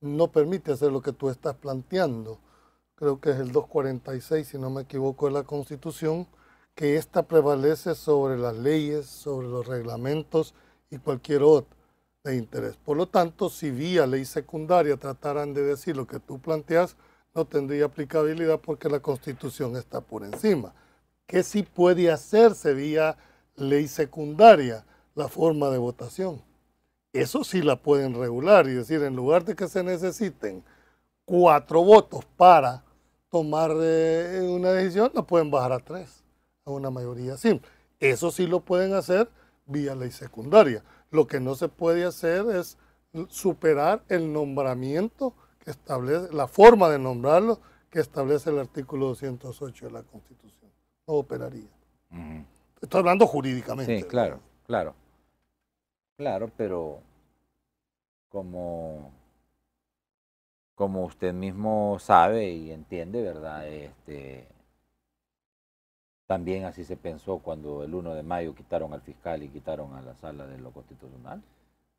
Speaker 3: no permite hacer lo que tú estás planteando creo que es el 246, si no me equivoco, de la Constitución, que ésta prevalece sobre las leyes, sobre los reglamentos y cualquier otro de interés. Por lo tanto, si vía ley secundaria trataran de decir lo que tú planteas, no tendría aplicabilidad porque la Constitución está por encima. ¿Qué sí puede hacerse vía ley secundaria? La forma de votación. Eso sí la pueden regular y decir, en lugar de que se necesiten cuatro votos para tomar eh, una decisión, no pueden bajar a tres, a una mayoría simple. Eso sí lo pueden hacer vía ley secundaria. Lo que no se puede hacer es superar el nombramiento que establece, la forma de nombrarlo que establece el artículo 208 de la Constitución. No operaría. Estoy hablando jurídicamente. Sí, claro, claro.
Speaker 2: Claro, pero como como usted mismo sabe y entiende, ¿verdad? Este, también así se pensó cuando el 1 de mayo quitaron al fiscal y quitaron a la sala de lo constitucional.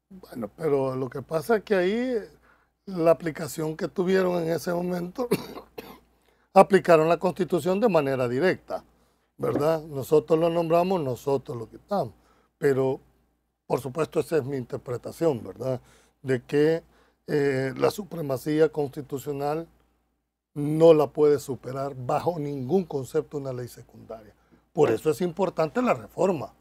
Speaker 3: Bueno, pero lo que pasa es que ahí la aplicación que tuvieron en ese momento, <coughs> aplicaron la constitución de manera directa, ¿verdad? Nosotros lo nombramos, nosotros lo quitamos. Pero, por supuesto, esa es mi interpretación, ¿verdad? De que eh, la supremacía constitucional no la puede superar bajo ningún concepto una ley secundaria. Por eso es importante la reforma.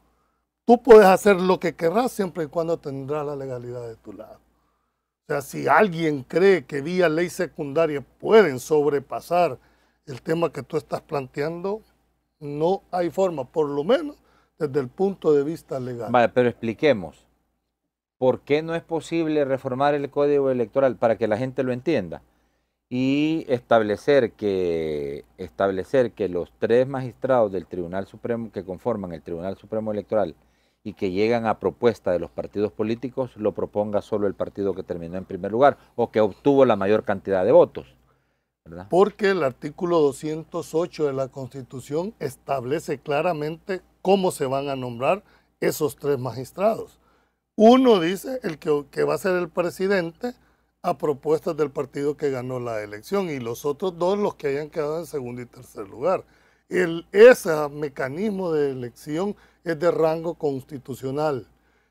Speaker 3: Tú puedes hacer lo que querrás siempre y cuando tendrás la legalidad de tu lado. O sea, si alguien cree que vía ley secundaria pueden sobrepasar el tema que tú estás planteando, no hay forma, por lo menos desde el punto de vista legal.
Speaker 2: Vale, pero expliquemos. ¿por qué no es posible reformar el código electoral para que la gente lo entienda? Y establecer que, establecer que los tres magistrados del Tribunal Supremo que conforman el Tribunal Supremo Electoral y que llegan a propuesta de los partidos políticos lo proponga solo el partido que terminó en primer lugar o que obtuvo la mayor cantidad de votos.
Speaker 3: Porque el artículo 208 de la Constitución establece claramente cómo se van a nombrar esos tres magistrados. Uno dice el que, va a ser el presidente a propuestas del partido que ganó la elección y los otros dos los que hayan quedado en segundo y tercer lugar. El, ese mecanismo de elección es de rango constitucional.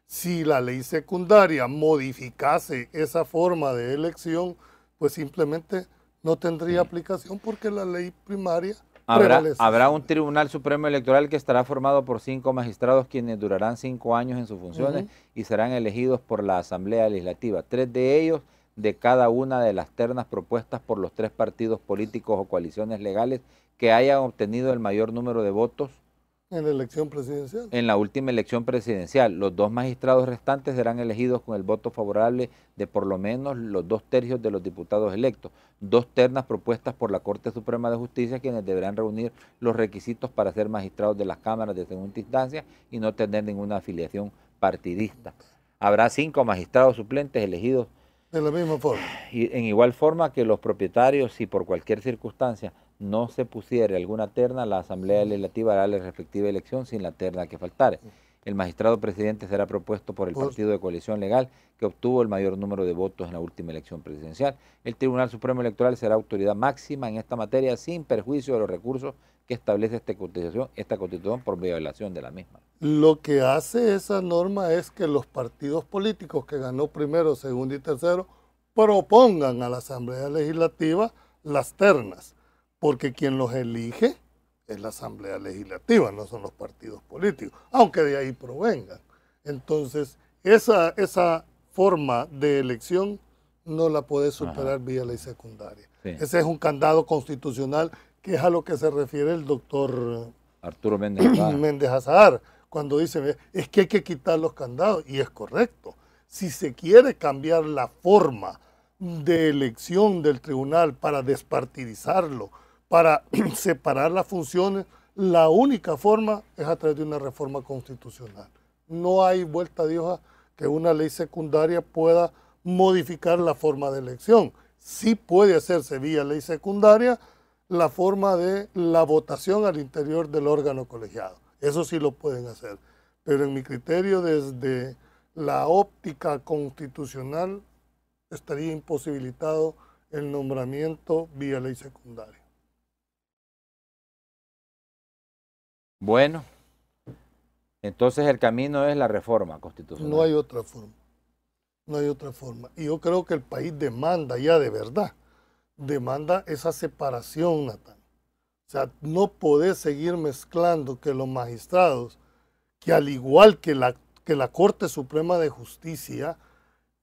Speaker 3: Si la ley secundaria modificase esa forma de elección, pues simplemente no tendría aplicación porque la ley primaria Habrá, un
Speaker 2: Tribunal Supremo Electoral que estará formado por cinco magistrados quienes durarán cinco años en sus funciones y serán elegidos por la Asamblea Legislativa. Tres de ellos de cada una de las ternas propuestas por los tres partidos políticos o coaliciones legales que hayan obtenido el mayor número de votos
Speaker 3: en la elección presidencial.
Speaker 2: En la última elección presidencial. Los dos magistrados restantes serán elegidos con el voto favorable de por lo menos los dos tercios de los diputados electos. Dos ternas propuestas por la Corte Suprema de Justicia, quienes deberán reunir los requisitos para ser magistrados de las cámaras de segunda instancia y no tener ninguna afiliación partidista. Habrá cinco magistrados suplentes elegidos. De la misma forma. Y en igual forma que los propietarios, si por cualquier circunstancia no se pusiera alguna terna, la Asamblea Legislativa hará la respectiva elección sin la terna que faltare. El magistrado presidente será propuesto por el partido de coalición legal que obtuvo el mayor número de votos en la última elección presidencial. El Tribunal Supremo Electoral será autoridad máxima en esta materia sin perjuicio de los recursos que establece esta constitución, esta constitución por violación
Speaker 3: de la misma. Lo que hace esa norma es que los partidos políticos que ganó primero, segundo y tercero propongan a la Asamblea Legislativa las ternas porque quien los elige es la Asamblea Legislativa, no son los partidos políticos, aunque de ahí provengan. Entonces, esa, esa forma de elección no la puede superar vía ley secundaria. Ese es un candado constitucional que es a lo que se refiere el doctor Arturo Méndez Azahar. <clears throat> Méndez cuando dice, es que hay que quitar los candados, y es correcto. Si se quiere cambiar la forma de elección del tribunal para despartidizarlo, para <clears throat> separar las funciones, la única forma es a través de una reforma constitucional. No hay vuelta de hoja que una ley secundaria pueda modificar la forma de elección. Sí puede hacerse vía ley secundaria la forma de la votación al interior del órgano colegiado. Eso sí lo pueden hacer. Pero en mi criterio, desde la óptica constitucional, estaría imposibilitado el nombramiento vía ley secundaria.
Speaker 2: Bueno, entonces el camino es la reforma constitucional.
Speaker 3: No hay otra forma. No hay otra forma. Y yo creo que el país demanda ya de verdad, demanda esa separación, Natal. O sea, no podés seguir mezclando que los magistrados, que al igual que la, que la Corte Suprema de Justicia,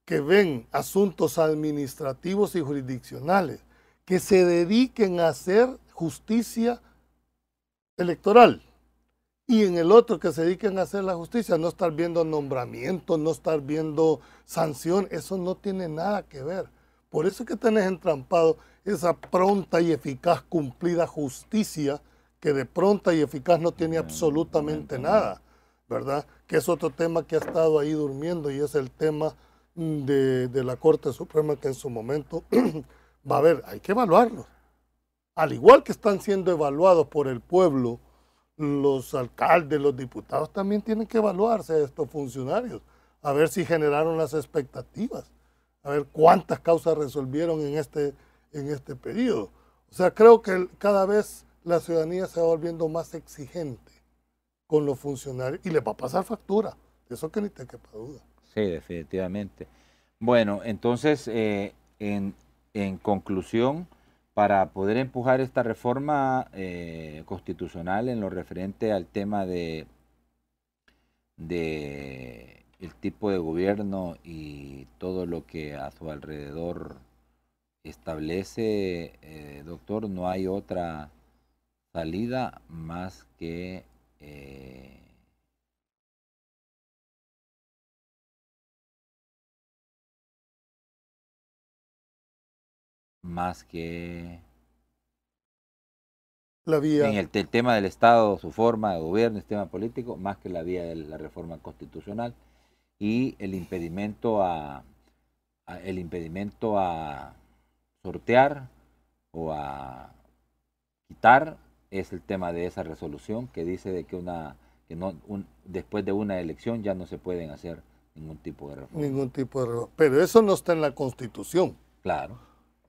Speaker 3: que ven asuntos administrativos y jurisdiccionales, que se dediquen a hacer justicia electoral y en el otro que se dediquen a hacer la justicia, no estar viendo nombramientos, no estar viendo sanción, eso no tiene nada que ver. Por eso es que tenés entrampado esa pronta y eficaz cumplida justicia que de pronta y eficaz no tiene absolutamente nada, ¿verdad? Que es otro tema que ha estado ahí durmiendo y es el tema mm, de, de la Corte Suprema que en su momento <clears throat> va a haber, hay que evaluarlos. Al igual que están siendo evaluados por el pueblo, los alcaldes, los diputados también tienen que evaluarse a estos funcionarios, a ver si generaron las expectativas, a ver cuántas causas resolvieron en este, en este periodo. O sea, creo que cada vez la ciudadanía se va volviendo más exigente con los funcionarios y le va a pasar factura. Eso que ni te quepa duda.
Speaker 2: Sí, definitivamente. Bueno, entonces, eh, en, en conclusión, para poder empujar esta reforma eh, constitucional en lo referente al tema de, el tipo de gobierno y todo lo que a su alrededor establece, eh, doctor, no hay otra salida más que eh, más que
Speaker 3: la vía. En el,
Speaker 2: tema del Estado, su forma de gobierno, sistema político, más que la vía de la reforma constitucional y el impedimento a, el impedimento a sortear o a quitar es el tema de esa resolución que dice de que una que no un, después de una elección ya no se pueden hacer ningún tipo de reforma.
Speaker 3: Ningún tipo de reforma. Pero eso no está en la Constitución. Claro.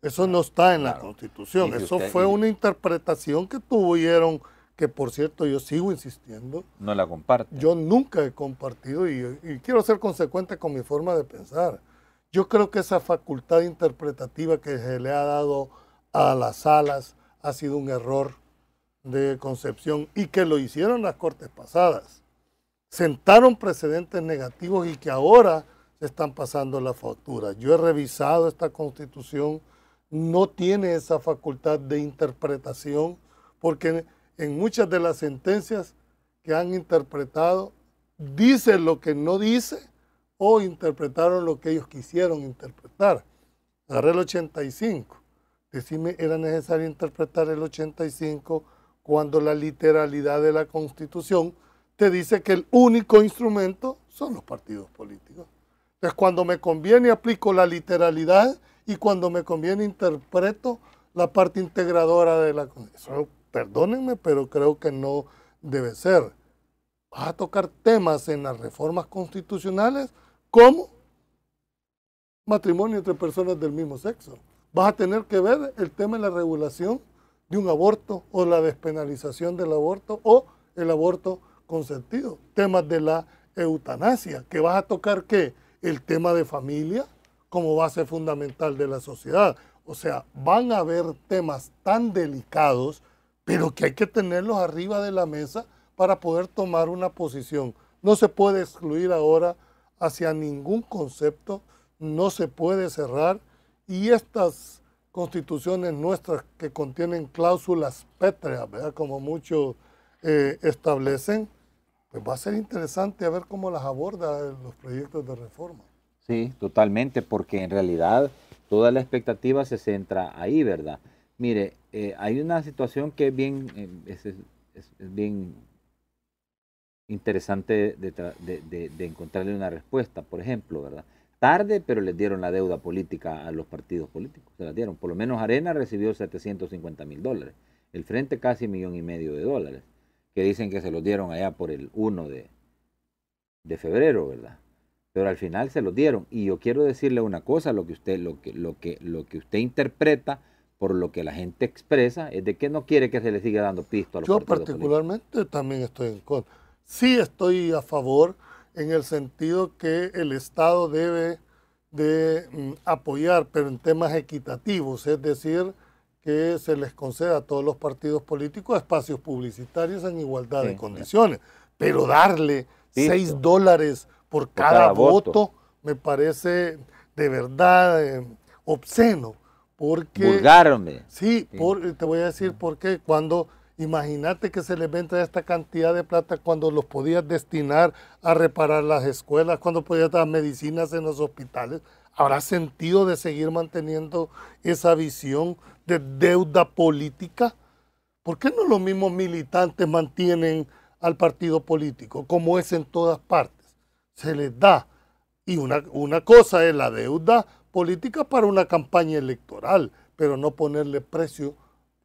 Speaker 3: Eso no está en la Constitución, eso fue una interpretación que tuvieron, que por cierto yo sigo insistiendo. No la comparto. Yo nunca he compartido y, y, quiero ser consecuente con mi forma de pensar. Yo creo que esa facultad interpretativa que se le ha dado a las salas ha sido un error de concepción y que lo hicieron las cortes pasadas. Sentaron precedentes negativos y que ahora se están pasando la factura. Yo he revisado esta constitución no tiene esa facultad de interpretación, porque en muchas de las sentencias que han interpretado, dice lo que no dice o interpretaron lo que ellos quisieron interpretar. Agarré el 85. Decime, ¿era necesario interpretar el 85 cuando la literalidad de la Constitución te dice que el único instrumento son los partidos políticos? Entonces, cuando me conviene, aplico la literalidad y cuando me conviene interpreto la parte integradora de la... perdónenme, pero creo que no debe ser. Vas a tocar temas en las reformas constitucionales como matrimonio entre personas del mismo sexo. Vas a tener que ver el tema de la regulación de un aborto o la despenalización del aborto o el aborto consentido. Temas de la eutanasia, ¿Qué vas a tocar qué? El tema de familia, como base fundamental de la sociedad. O sea, van a haber temas tan delicados, pero que hay que tenerlos arriba de la mesa para poder tomar una posición. No se puede excluir ahora hacia ningún concepto, no se puede cerrar y estas constituciones nuestras que contienen cláusulas pétreas, como muchos eh, establecen, pues va a ser interesante a ver cómo las aborda los proyectos de reforma.
Speaker 2: Sí, totalmente, porque en realidad toda la expectativa se centra ahí, ¿verdad? Mire, eh, hay una situación que es bien, interesante de, encontrarle una respuesta, por ejemplo, ¿verdad? Tarde, pero les dieron la deuda política a los partidos políticos, se la dieron. Por lo menos Arena recibió 750 mil dólares, el Frente casi millón y medio de dólares, que dicen que se los dieron allá por el 1 de, de febrero, ¿verdad? pero al final se los dieron. Y yo quiero decirle una cosa, lo que usted, lo que, lo que, lo que usted interpreta por lo que la gente expresa es de que no quiere que se le siga dando pisto a los Yo particularmente
Speaker 3: también estoy en contra. Sí estoy a favor en el sentido que el Estado debe de mm, apoyar, pero en temas equitativos, es decir, que se les conceda a todos los partidos políticos espacios publicitarios en igualdad de condiciones, pero darle seis dólares por cada, voto, me parece de verdad eh, obsceno. Porque, Sí, te voy a decir por qué. Cuando, imagínate que se les venta esta cantidad de plata cuando los podías destinar a reparar las escuelas, cuando podías dar medicinas en los hospitales. ¿Habrá sentido de seguir manteniendo esa visión de deuda política? ¿Por qué no los mismos militantes mantienen al partido político, como es en todas partes? se les da. Y una, una cosa es la deuda política para una campaña electoral, pero no ponerle precio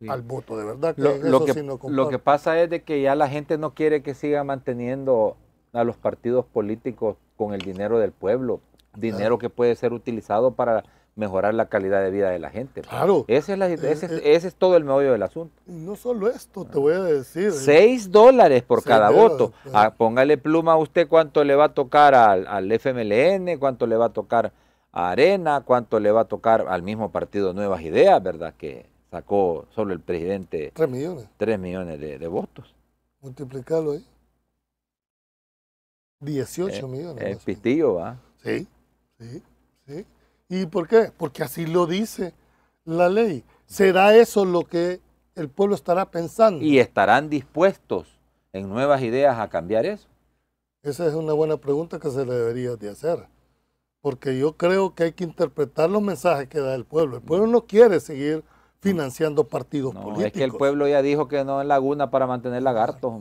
Speaker 3: al voto, de verdad. lo, que, lo, que,
Speaker 2: pasa es de que ya la gente no quiere que siga manteniendo a los partidos políticos con el dinero del pueblo, dinero que puede ser utilizado para mejorar la calidad de vida de la gente. Pues. Claro. Ese es, eh, eh. ese, es todo el meollo del asunto.
Speaker 3: No solo esto, te voy a decir. Seis
Speaker 2: dólares por cada voto. Eh. Ah, póngale pluma a usted cuánto le va a tocar al, FMLN, cuánto le va a tocar a Arena, cuánto le va a tocar al mismo partido Nuevas Ideas, ¿verdad? Que sacó solo el presidente. Tres millones. Tres millones de, votos.
Speaker 3: Multiplicarlo ahí. 18 millones. El
Speaker 2: pistillo, ¿va?
Speaker 3: Sí, sí, sí. ¿Y por qué? Porque así lo dice la ley. ¿Será eso lo que el pueblo estará pensando? ¿Y
Speaker 2: estarán dispuestos en nuevas ideas a cambiar eso?
Speaker 3: Esa es una buena pregunta que se le debería de hacer. Porque yo creo que hay que interpretar los mensajes que da el pueblo. El mm. pueblo no quiere seguir financiando partidos no, políticos. Es
Speaker 2: que el pueblo ya dijo que no es laguna para mantener lagartos.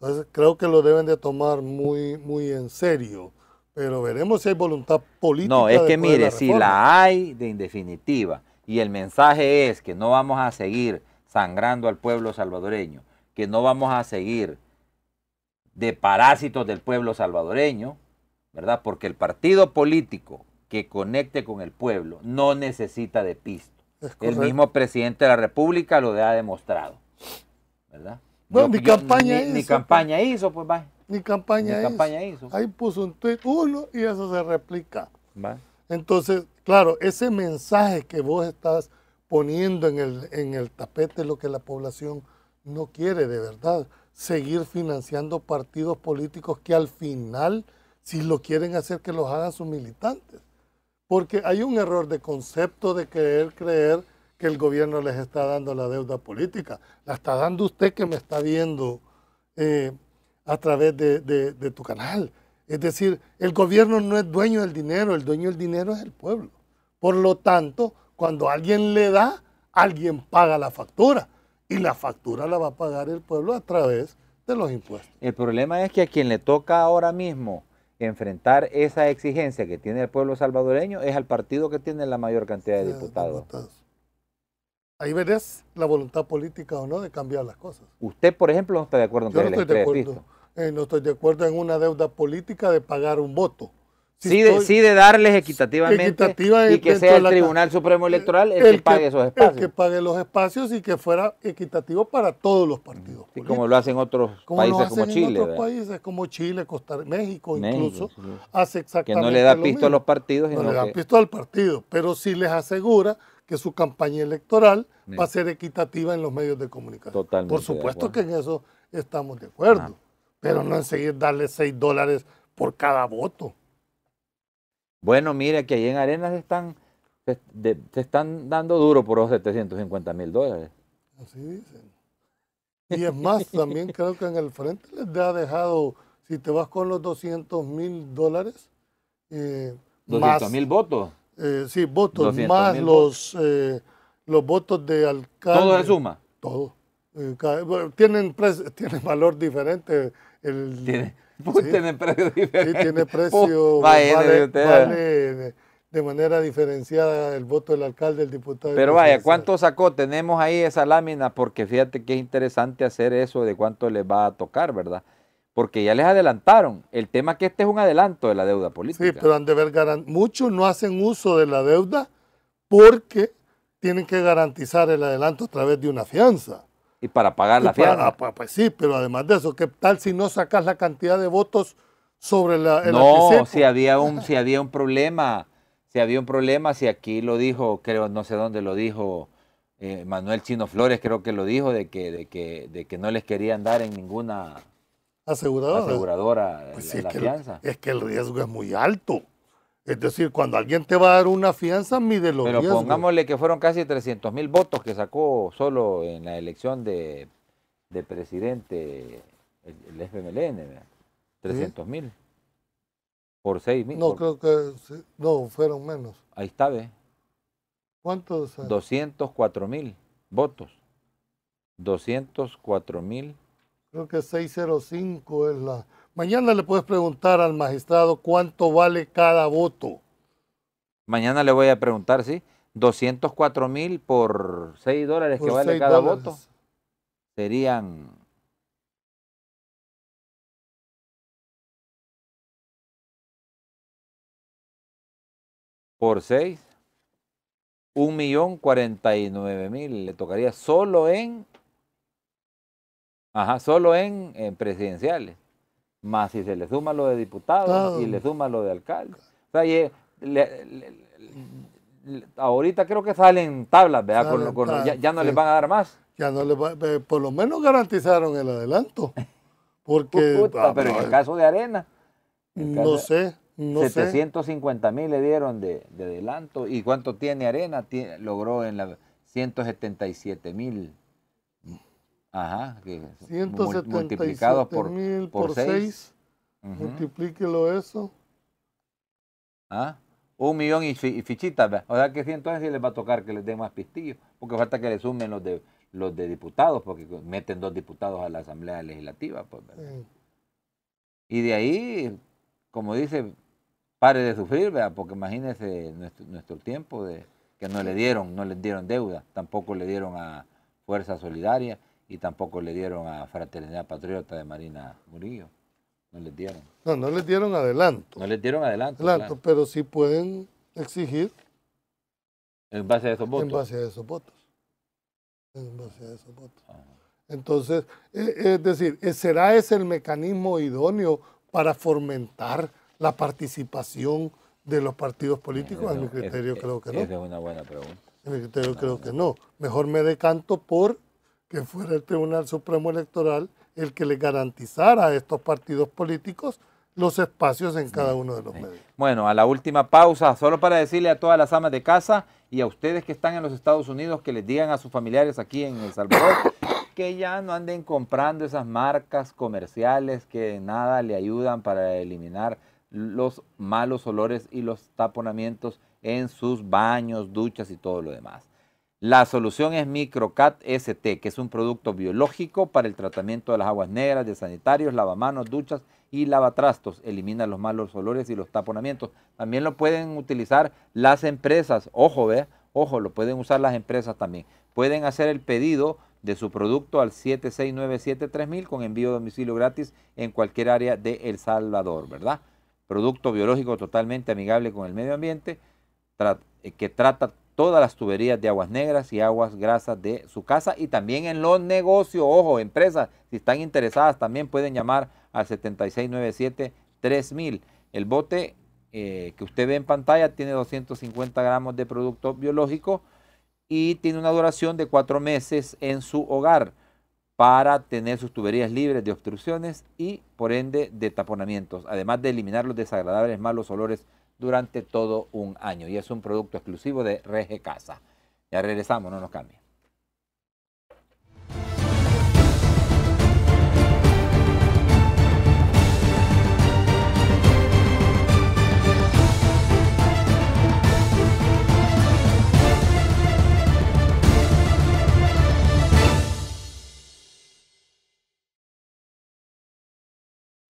Speaker 3: Entonces creo que lo deben de tomar muy, muy en serio. Pero veremos si hay voluntad política. No, es que mire, si la
Speaker 2: hay, de Indefinitiva, y el mensaje es que no vamos a seguir sangrando al pueblo salvadoreño, que no vamos a seguir de parásitos del pueblo salvadoreño, ¿verdad? Porque el partido político que conecte con el pueblo no necesita de pisto. El mismo presidente de la República lo ha demostrado, ¿verdad? Bueno, mi campaña hizo. campaña
Speaker 3: hizo, pues vaya ni campaña, ni Ahí puso un tweet uno y eso se replica. Entonces, claro, ese mensaje que vos estás poniendo en el, tapete es lo que la población no quiere de verdad. Seguir financiando partidos políticos que al final, si lo quieren hacer, que los hagan sus militantes. Porque hay un error de concepto de creer, creer que el gobierno les está dando la deuda política. La está dando usted que me está viendo. Eh, a través de, tu canal. Es decir, el gobierno no es dueño del dinero, el dueño del dinero es el pueblo. Por lo tanto, cuando alguien le da, alguien paga la factura. Y la factura la va a pagar el pueblo a través de los impuestos.
Speaker 2: El problema es que a quien le toca ahora mismo enfrentar esa exigencia que tiene el pueblo salvadoreño es al partido que tiene la mayor cantidad de diputados.
Speaker 3: Ahí verás la voluntad política o no de cambiar las cosas.
Speaker 2: Usted, por ejemplo, no está de acuerdo con que
Speaker 3: no estoy de acuerdo en una deuda política de pagar un voto. Si sí, de,
Speaker 2: darles equitativamente y que sea el Tribunal Supremo Electoral el, que pague esos espacios. que
Speaker 3: pague los espacios y que fuera equitativo para todos los partidos. Y como lo hacen otros países como Chile. otros países como Chile, Costa México, México incluso, Que no le da pisto a los partidos. No le da al partido, pero sí les asegura que su campaña electoral va a ser equitativa en los medios de comunicación. Por supuesto que en eso estamos de acuerdo. Ah pero no en darle 6 dólares por cada voto.
Speaker 2: Bueno, mira que ahí en Arenas están, se, están dando duro por los 750 mil dólares.
Speaker 3: Así dicen. Y es más, <laughs> también creo que en el frente les ha dejado, si te vas con los 200 mil dólares, eh, 200 mil votos. Eh, sí, votos, más los, eh, los votos de alcalde. ¿Todo se suma? Todo. Eh, tienen, <laughs> tienen valor diferente ¿Tiene, precio de, manera diferenciada el voto del alcalde, el diputado. Pero vaya, ¿cuánto
Speaker 2: sacó? Tenemos ahí esa lámina porque fíjate que es interesante hacer eso de cuánto les va a tocar, ¿verdad? Porque ya les adelantaron.
Speaker 3: El tema que este es un adelanto de la deuda política. Sí, pero han de ver Muchos no hacen uso de la deuda porque tienen que garantizar el adelanto a través de una fianza
Speaker 2: y para pagar la fianza. Ah, pues,
Speaker 3: pues sí, pero además de eso, ¿qué tal si no sacas la cantidad de votos sobre la... no, si
Speaker 2: había, un, si había un problema, si había un problema, si aquí lo dijo, creo, no sé dónde lo dijo eh, Manuel Chino Flores, creo que lo dijo, de que, de, que, de que no les querían dar en ninguna
Speaker 3: aseguradora,
Speaker 2: aseguradora
Speaker 3: pues la, es que el riesgo es muy alto. Es decir, cuando alguien te va a dar una fianza, mide los Pero pongámosle
Speaker 2: que fueron casi 300 mil votos que sacó solo en la elección de, presidente el, FMLN, 300 mil. Por 6 mil. No,
Speaker 3: creo que no, fueron menos. Ahí está, ¿ve? ¿Cuántos?
Speaker 2: 204 mil votos. 204 mil.
Speaker 3: Creo que 605 es la... Mañana le puedes preguntar al magistrado cuánto vale cada voto.
Speaker 2: Mañana le voy a preguntar, sí. 204 mil por 6 dólares que vale cada voto. Serían... Por 6, un millón cuarenta y nueve mil le tocaría solo en, ajá, solo en presidenciales más si se le suma lo de diputado y le ah. suma lo de alcalde O sea, eh, ahorita creo que salen tablas, ¿verdad? ya, no les van a dar más.
Speaker 3: Ya no les eh, por lo menos garantizaron el adelanto. <laughs> Porque, ah,
Speaker 2: pero en el caso de Arena. no sé. 750 mil le dieron de, adelanto. ¿Y cuánto tiene Arena? logró en la 177 mil Ajá, que 177 multiplicados por, mil por 6.
Speaker 3: Multiplíquelo eso.
Speaker 2: ¿Ah? Un millón y, fichitas. O sea que si entonces les va a tocar que les den más pistillos, porque falta que le sumen los de los de diputados, porque meten dos diputados a la Asamblea Legislativa. Pues, Y de ahí, como dice, pare de sufrir, ¿verdad? porque imagínese nuestro, nuestro tiempo de que no le dieron, no les dieron deuda, tampoco le dieron a Fuerza Solidaria y tampoco le dieron a Fraternidad Patriota de Marina Murillo. No les dieron.
Speaker 3: No, no les dieron adelanto. No les dieron adelanto. pero sí pueden exigir. En base a esos votos. En base a esos votos. En base a esos votos. Entonces, eh, eh, es decir, eh, ¿será ese el mecanismo idóneo para fomentar la participación de los partidos políticos? En mi criterio creo que no.
Speaker 2: Esa es una buena pregunta.
Speaker 3: A mi criterio creo que no. Mejor me decanto por que fuera el Tribunal Supremo Electoral el que le garantizara a estos partidos políticos los espacios en cada uno de los medios.
Speaker 2: Bueno, a la última pausa, solo para decirle a todas las amas de casa y a ustedes que están en los Estados Unidos que les digan a sus familiares aquí en El Salvador <coughs> que ya no anden comprando esas marcas comerciales que nada le ayudan para eliminar los malos olores y los taponamientos en sus baños, duchas y todo lo demás. La solución es Microcat ST, que es un producto biológico para el tratamiento de las aguas negras, de sanitarios, lavamanos, duchas y lavatrastos. Elimina los malos olores y los taponamientos. También lo pueden utilizar las empresas. Ojo, ve, ojo, lo pueden usar las empresas también. Pueden hacer el pedido de su producto al 76973000 con envío a domicilio gratis en cualquier área de El Salvador, ¿verdad? Producto biológico totalmente amigable con el medio ambiente, que trata todas las tuberías de aguas negras y aguas grasas de su casa y también en los negocios, ojo, empresas, si están interesadas también pueden llamar al 7697-3000. El bote eh, que usted ve en pantalla tiene 250 gramos de producto biológico y tiene una duración de cuatro meses en su hogar para tener sus tuberías libres de obstrucciones y por ende de taponamientos, además de eliminar los desagradables malos olores durante todo un año y es un producto exclusivo de Rege Casa. Ya regresamos, no nos cambien.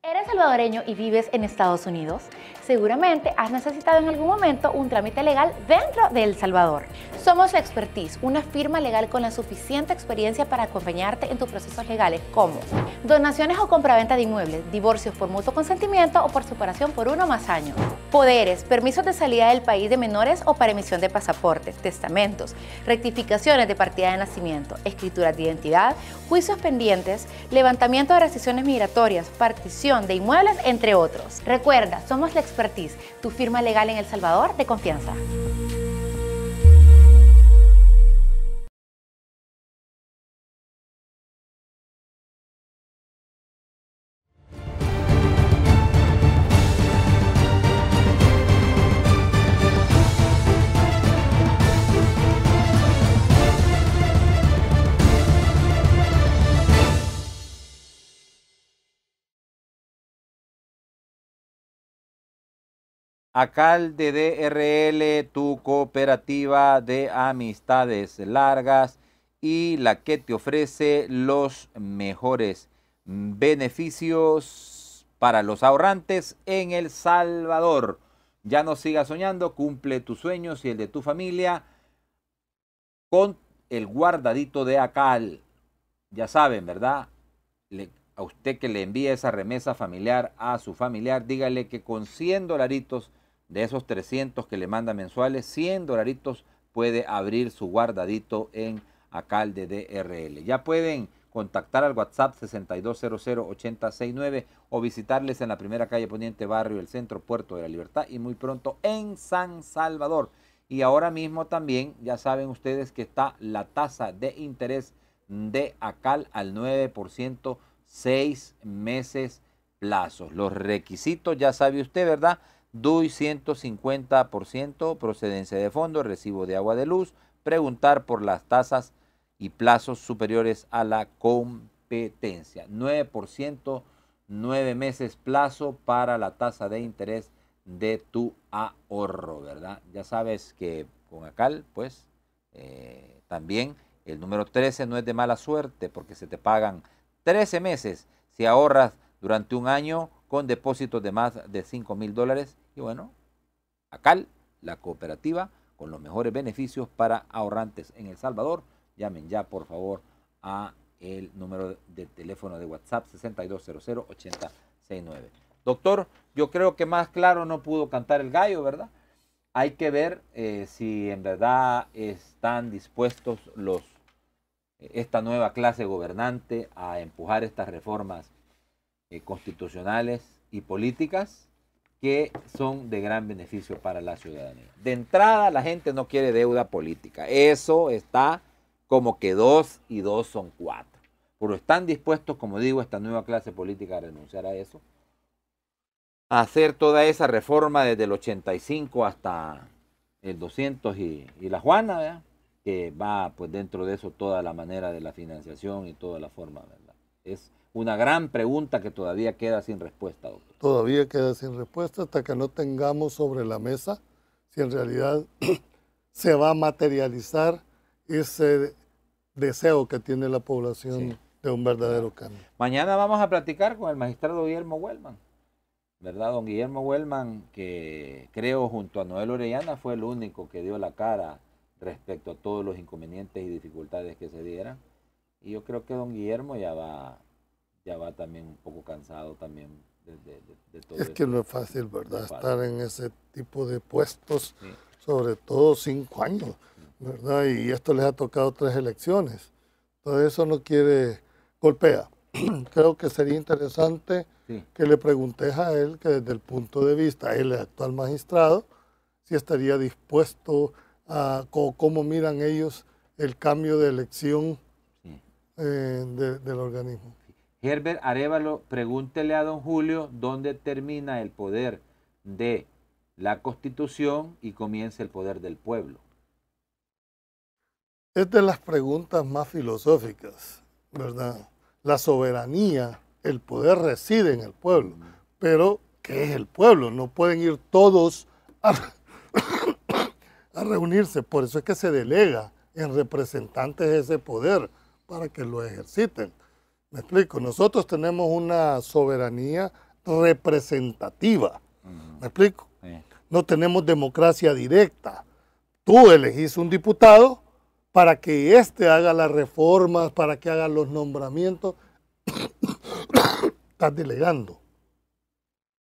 Speaker 4: ¿Eres salvadoreño y vives en Estados Unidos? Seguramente has necesitado en algún momento un trámite legal dentro de El Salvador. Somos la Expertise, una firma legal con la suficiente experiencia para
Speaker 2: acompañarte en tus procesos legales como donaciones o compraventa de inmuebles, divorcios por mutuo consentimiento o por separación por uno más años, poderes, permisos de salida del país de menores o para emisión de pasaportes, testamentos, rectificaciones de partida de nacimiento, escrituras de identidad,
Speaker 4: juicios pendientes, levantamiento de restricciones migratorias, partición de inmuebles, entre otros. Recuerda, somos la Expertise tu firma legal en El Salvador de confianza.
Speaker 2: Acal de DRL, tu cooperativa de amistades largas y la que te ofrece los mejores beneficios para los ahorrantes en El Salvador. Ya no sigas soñando, cumple tus sueños y el de tu familia con el guardadito de Acal. Ya saben, ¿verdad? a usted que le envía esa remesa familiar a su familiar, dígale que con 100 dolaritos de esos 300 que le manda mensuales, 100 dolaritos puede abrir su guardadito en de DRL. Ya pueden contactar al WhatsApp 6200 o visitarles en la primera calle Poniente Barrio, el centro Puerto de la Libertad y muy pronto en San Salvador. Y ahora mismo también, ya saben ustedes que está la tasa de interés de ACAL al 9%, 6 meses plazos. Los requisitos ya sabe usted, ¿verdad? por 150%, procedencia de fondo, recibo de agua de luz, preguntar por las tasas y plazos superiores a la competencia. 9%, 9 meses plazo para la tasa de interés de tu ahorro, ¿verdad? Ya sabes que con ACAL, pues, eh, también el número 13 no es de mala suerte porque se te pagan 13 meses si ahorras durante un año con depósitos de más de 5 mil dólares y bueno, ACAL, la cooperativa con los mejores beneficios para ahorrantes en El Salvador. Llamen ya, por favor, a el número de teléfono de WhatsApp 6200-8069. Doctor, yo creo que más claro no pudo cantar el gallo, ¿verdad? Hay que ver eh, si en verdad están dispuestos los, eh, esta nueva clase gobernante a empujar estas reformas eh, constitucionales y políticas que son de gran beneficio para la ciudadanía. De entrada, la gente no quiere deuda política. Eso está como que dos y dos son cuatro. Pero están dispuestos, como digo, esta nueva clase política a renunciar a eso, a hacer toda esa reforma desde el 85 hasta el 200 y, la Juana, que va pues dentro de eso toda la manera de la financiación y toda la forma, ¿verdad? Es una gran pregunta que todavía queda sin respuesta,
Speaker 3: Todavía queda sin respuesta hasta que no tengamos sobre la mesa si en realidad <clears throat> se va a materializar ese deseo que tiene la población de un verdadero cambio.
Speaker 2: Mañana vamos a platicar con el magistrado Guillermo Huelman, ¿verdad? Don Guillermo Huelman, que creo junto a Noel Orellana fue el único que dio la cara respecto a todos los inconvenientes y dificultades que se dieran. Y yo creo que don Guillermo ya va ya va también un poco cansado también de,
Speaker 3: todo. Es que no es fácil, ¿verdad? Estar en ese tipo de puestos, sobre todo cinco años, ¿verdad? Y esto les ha tocado tres elecciones. todo eso no quiere, golpea. <clears throat> Creo que sería interesante que le preguntes a él que desde el punto de vista, él es actual magistrado, si estaría dispuesto a cómo miran ellos el cambio de elección eh, del organismo.
Speaker 2: Herbert Arevalo, pregúntele a don Julio dónde termina el poder de la Constitución y comienza el poder del pueblo.
Speaker 3: Es de las preguntas más filosóficas, ¿verdad? La soberanía, el poder reside en el pueblo, pero ¿qué es el pueblo? No pueden ir todos <coughs> a, reunirse, por eso es que se delega en representantes ese poder para que lo ejerciten me explico, nosotros tenemos una soberanía representativa. ¿Me explico? No tenemos democracia directa. Tú elegís un diputado para que éste haga las reformas, para que haga los nombramientos. <coughs> Estás delegando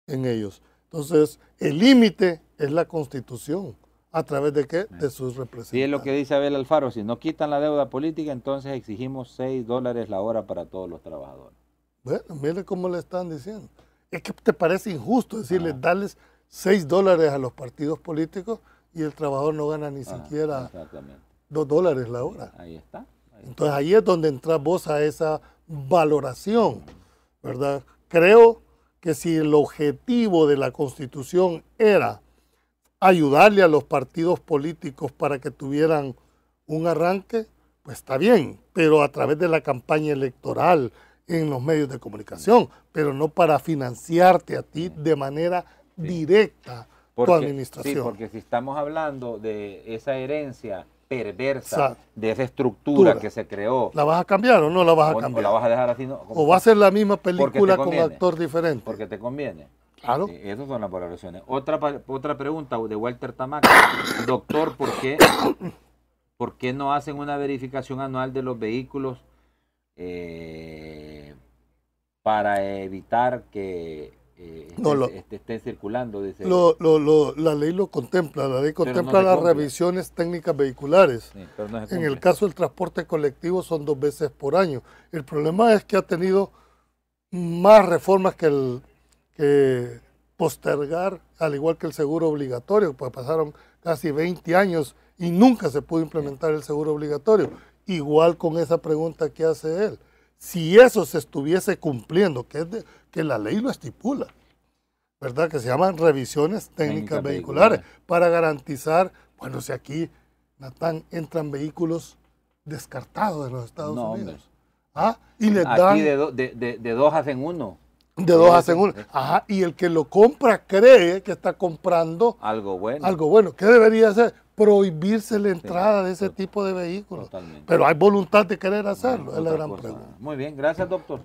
Speaker 3: en ellos. Entonces, el límite es la constitución. ¿A través de qué? De sus representantes.
Speaker 2: Y es lo que dice Abel Alfaro, si no quitan la deuda política, entonces exigimos 6 dólares la hora para todos los trabajadores.
Speaker 3: Bueno, mire cómo le están diciendo. Es que te parece injusto decirles, ah. darles 6 dólares a los partidos políticos y el trabajador no gana ni ah, siquiera 2 dólares la hora. Ahí está, Entonces ahí es donde entras vos a esa valoración, ¿verdad? Creo que si el objetivo de la constitución era ayudarle a los partidos políticos para que tuvieran un arranque, pues está bien, pero a través de la campaña electoral, en los medios de comunicación, pero no para financiarte a ti de manera directa tu administración. Sí, porque
Speaker 2: si estamos hablando de esa herencia perversa de esa estructura que se creó.
Speaker 3: ¿La vas a cambiar o no la vas a cambiar? O la vas a dejar así. o va a ser la misma película con actor diferente. Porque
Speaker 2: te conviene. Claro. esas son las valoraciones. Otra, otra pregunta de Walter Tamac <coughs> Doctor, ¿por qué, <coughs> ¿por qué no hacen una verificación anual de los vehículos eh, para evitar que estén, eh, no, lo, este, circulando.
Speaker 3: la ley lo contempla, la ley contempla las revisiones técnicas vehiculares. en el caso del transporte colectivo son dos veces por año. El problema es que ha tenido más reformas que postergar, al igual que el seguro obligatorio, pues pasaron casi 20 años y nunca se pudo implementar el seguro obligatorio. Igual con esa pregunta que hace él. Si eso se estuviese cumpliendo, que es de, que la ley lo estipula, ¿verdad? Que se llaman revisiones técnicas vehiculares para garantizar, bueno, si aquí, Natán, entran vehículos descartados de los Estados Unidos.
Speaker 2: ¿Ah? Y de,
Speaker 3: dos hacen uno.
Speaker 2: De dos hacen uno.
Speaker 3: Ajá, y el que lo compra cree que está comprando algo bueno. Algo bueno. ¿Qué debería hacer? prohibirse la entrada de ese tipo de vehículos. Pero hay voluntad de querer hacerlo, es la gran pregunta.
Speaker 2: Muy bien, gracias doctor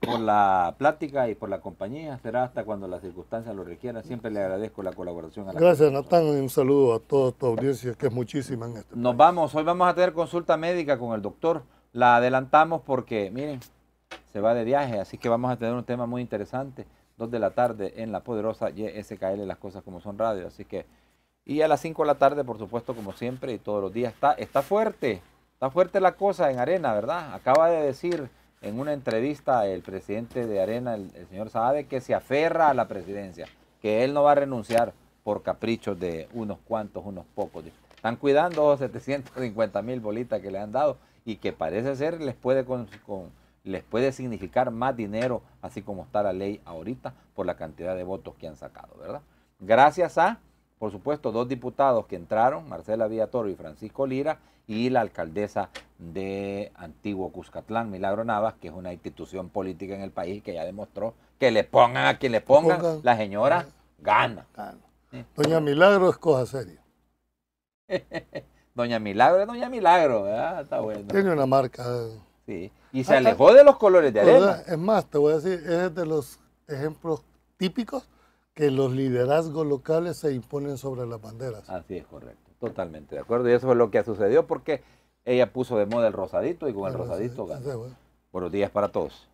Speaker 2: por la plática y por la compañía. Será hasta cuando las circunstancias lo requieran. Siempre le agradezco la colaboración. A la gracias
Speaker 3: Natán y un saludo a toda tu audiencia que es muchísima en este
Speaker 2: Nos vamos, hoy vamos a tener consulta médica con el doctor. La adelantamos porque, miren, se va de viaje, así que vamos a tener un tema muy interesante. Dos de la tarde en la poderosa YSKL Las Cosas Como Son Radio. Así que y a las 5 de la tarde, por supuesto, como siempre y todos los días, está, está fuerte, está fuerte la cosa en Arena, ¿verdad? Acaba de decir en una entrevista el presidente de Arena, el, señor Saade, que se aferra a la presidencia, que él no va a renunciar por caprichos de unos cuantos, unos pocos. Están cuidando 750 <laughs> mil bolitas que le han dado y que parece ser les puede, les puede significar más dinero, así como está la ley ahorita, por la cantidad de votos que han sacado, ¿verdad? Gracias a por supuesto, dos diputados que entraron, Marcela Villatoro y Francisco Lira, y la alcaldesa de Antiguo Cuscatlán, Milagro Navas, que es una institución política en el país que ya demostró que le pongan a quien le pongan, la
Speaker 3: señora ah, gana. Doña Milagro es cosa seria.
Speaker 2: <laughs> doña Milagro es Doña Milagro, Está bueno. Tiene una marca. Sí. Y ah, se alejó de los colores de pues, arena.
Speaker 3: Es más, te voy a decir, es de los ejemplos típicos que los liderazgos locales se imponen sobre las banderas.
Speaker 2: Así es correcto, totalmente de acuerdo. Y eso es lo que sucedió porque ella puso de moda el rosadito y con el, rosadito, rosadito ganó. Buenos días para todos.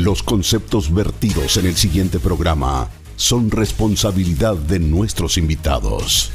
Speaker 1: Los conceptos vertidos en el siguiente programa son responsabilidad de nuestros invitados.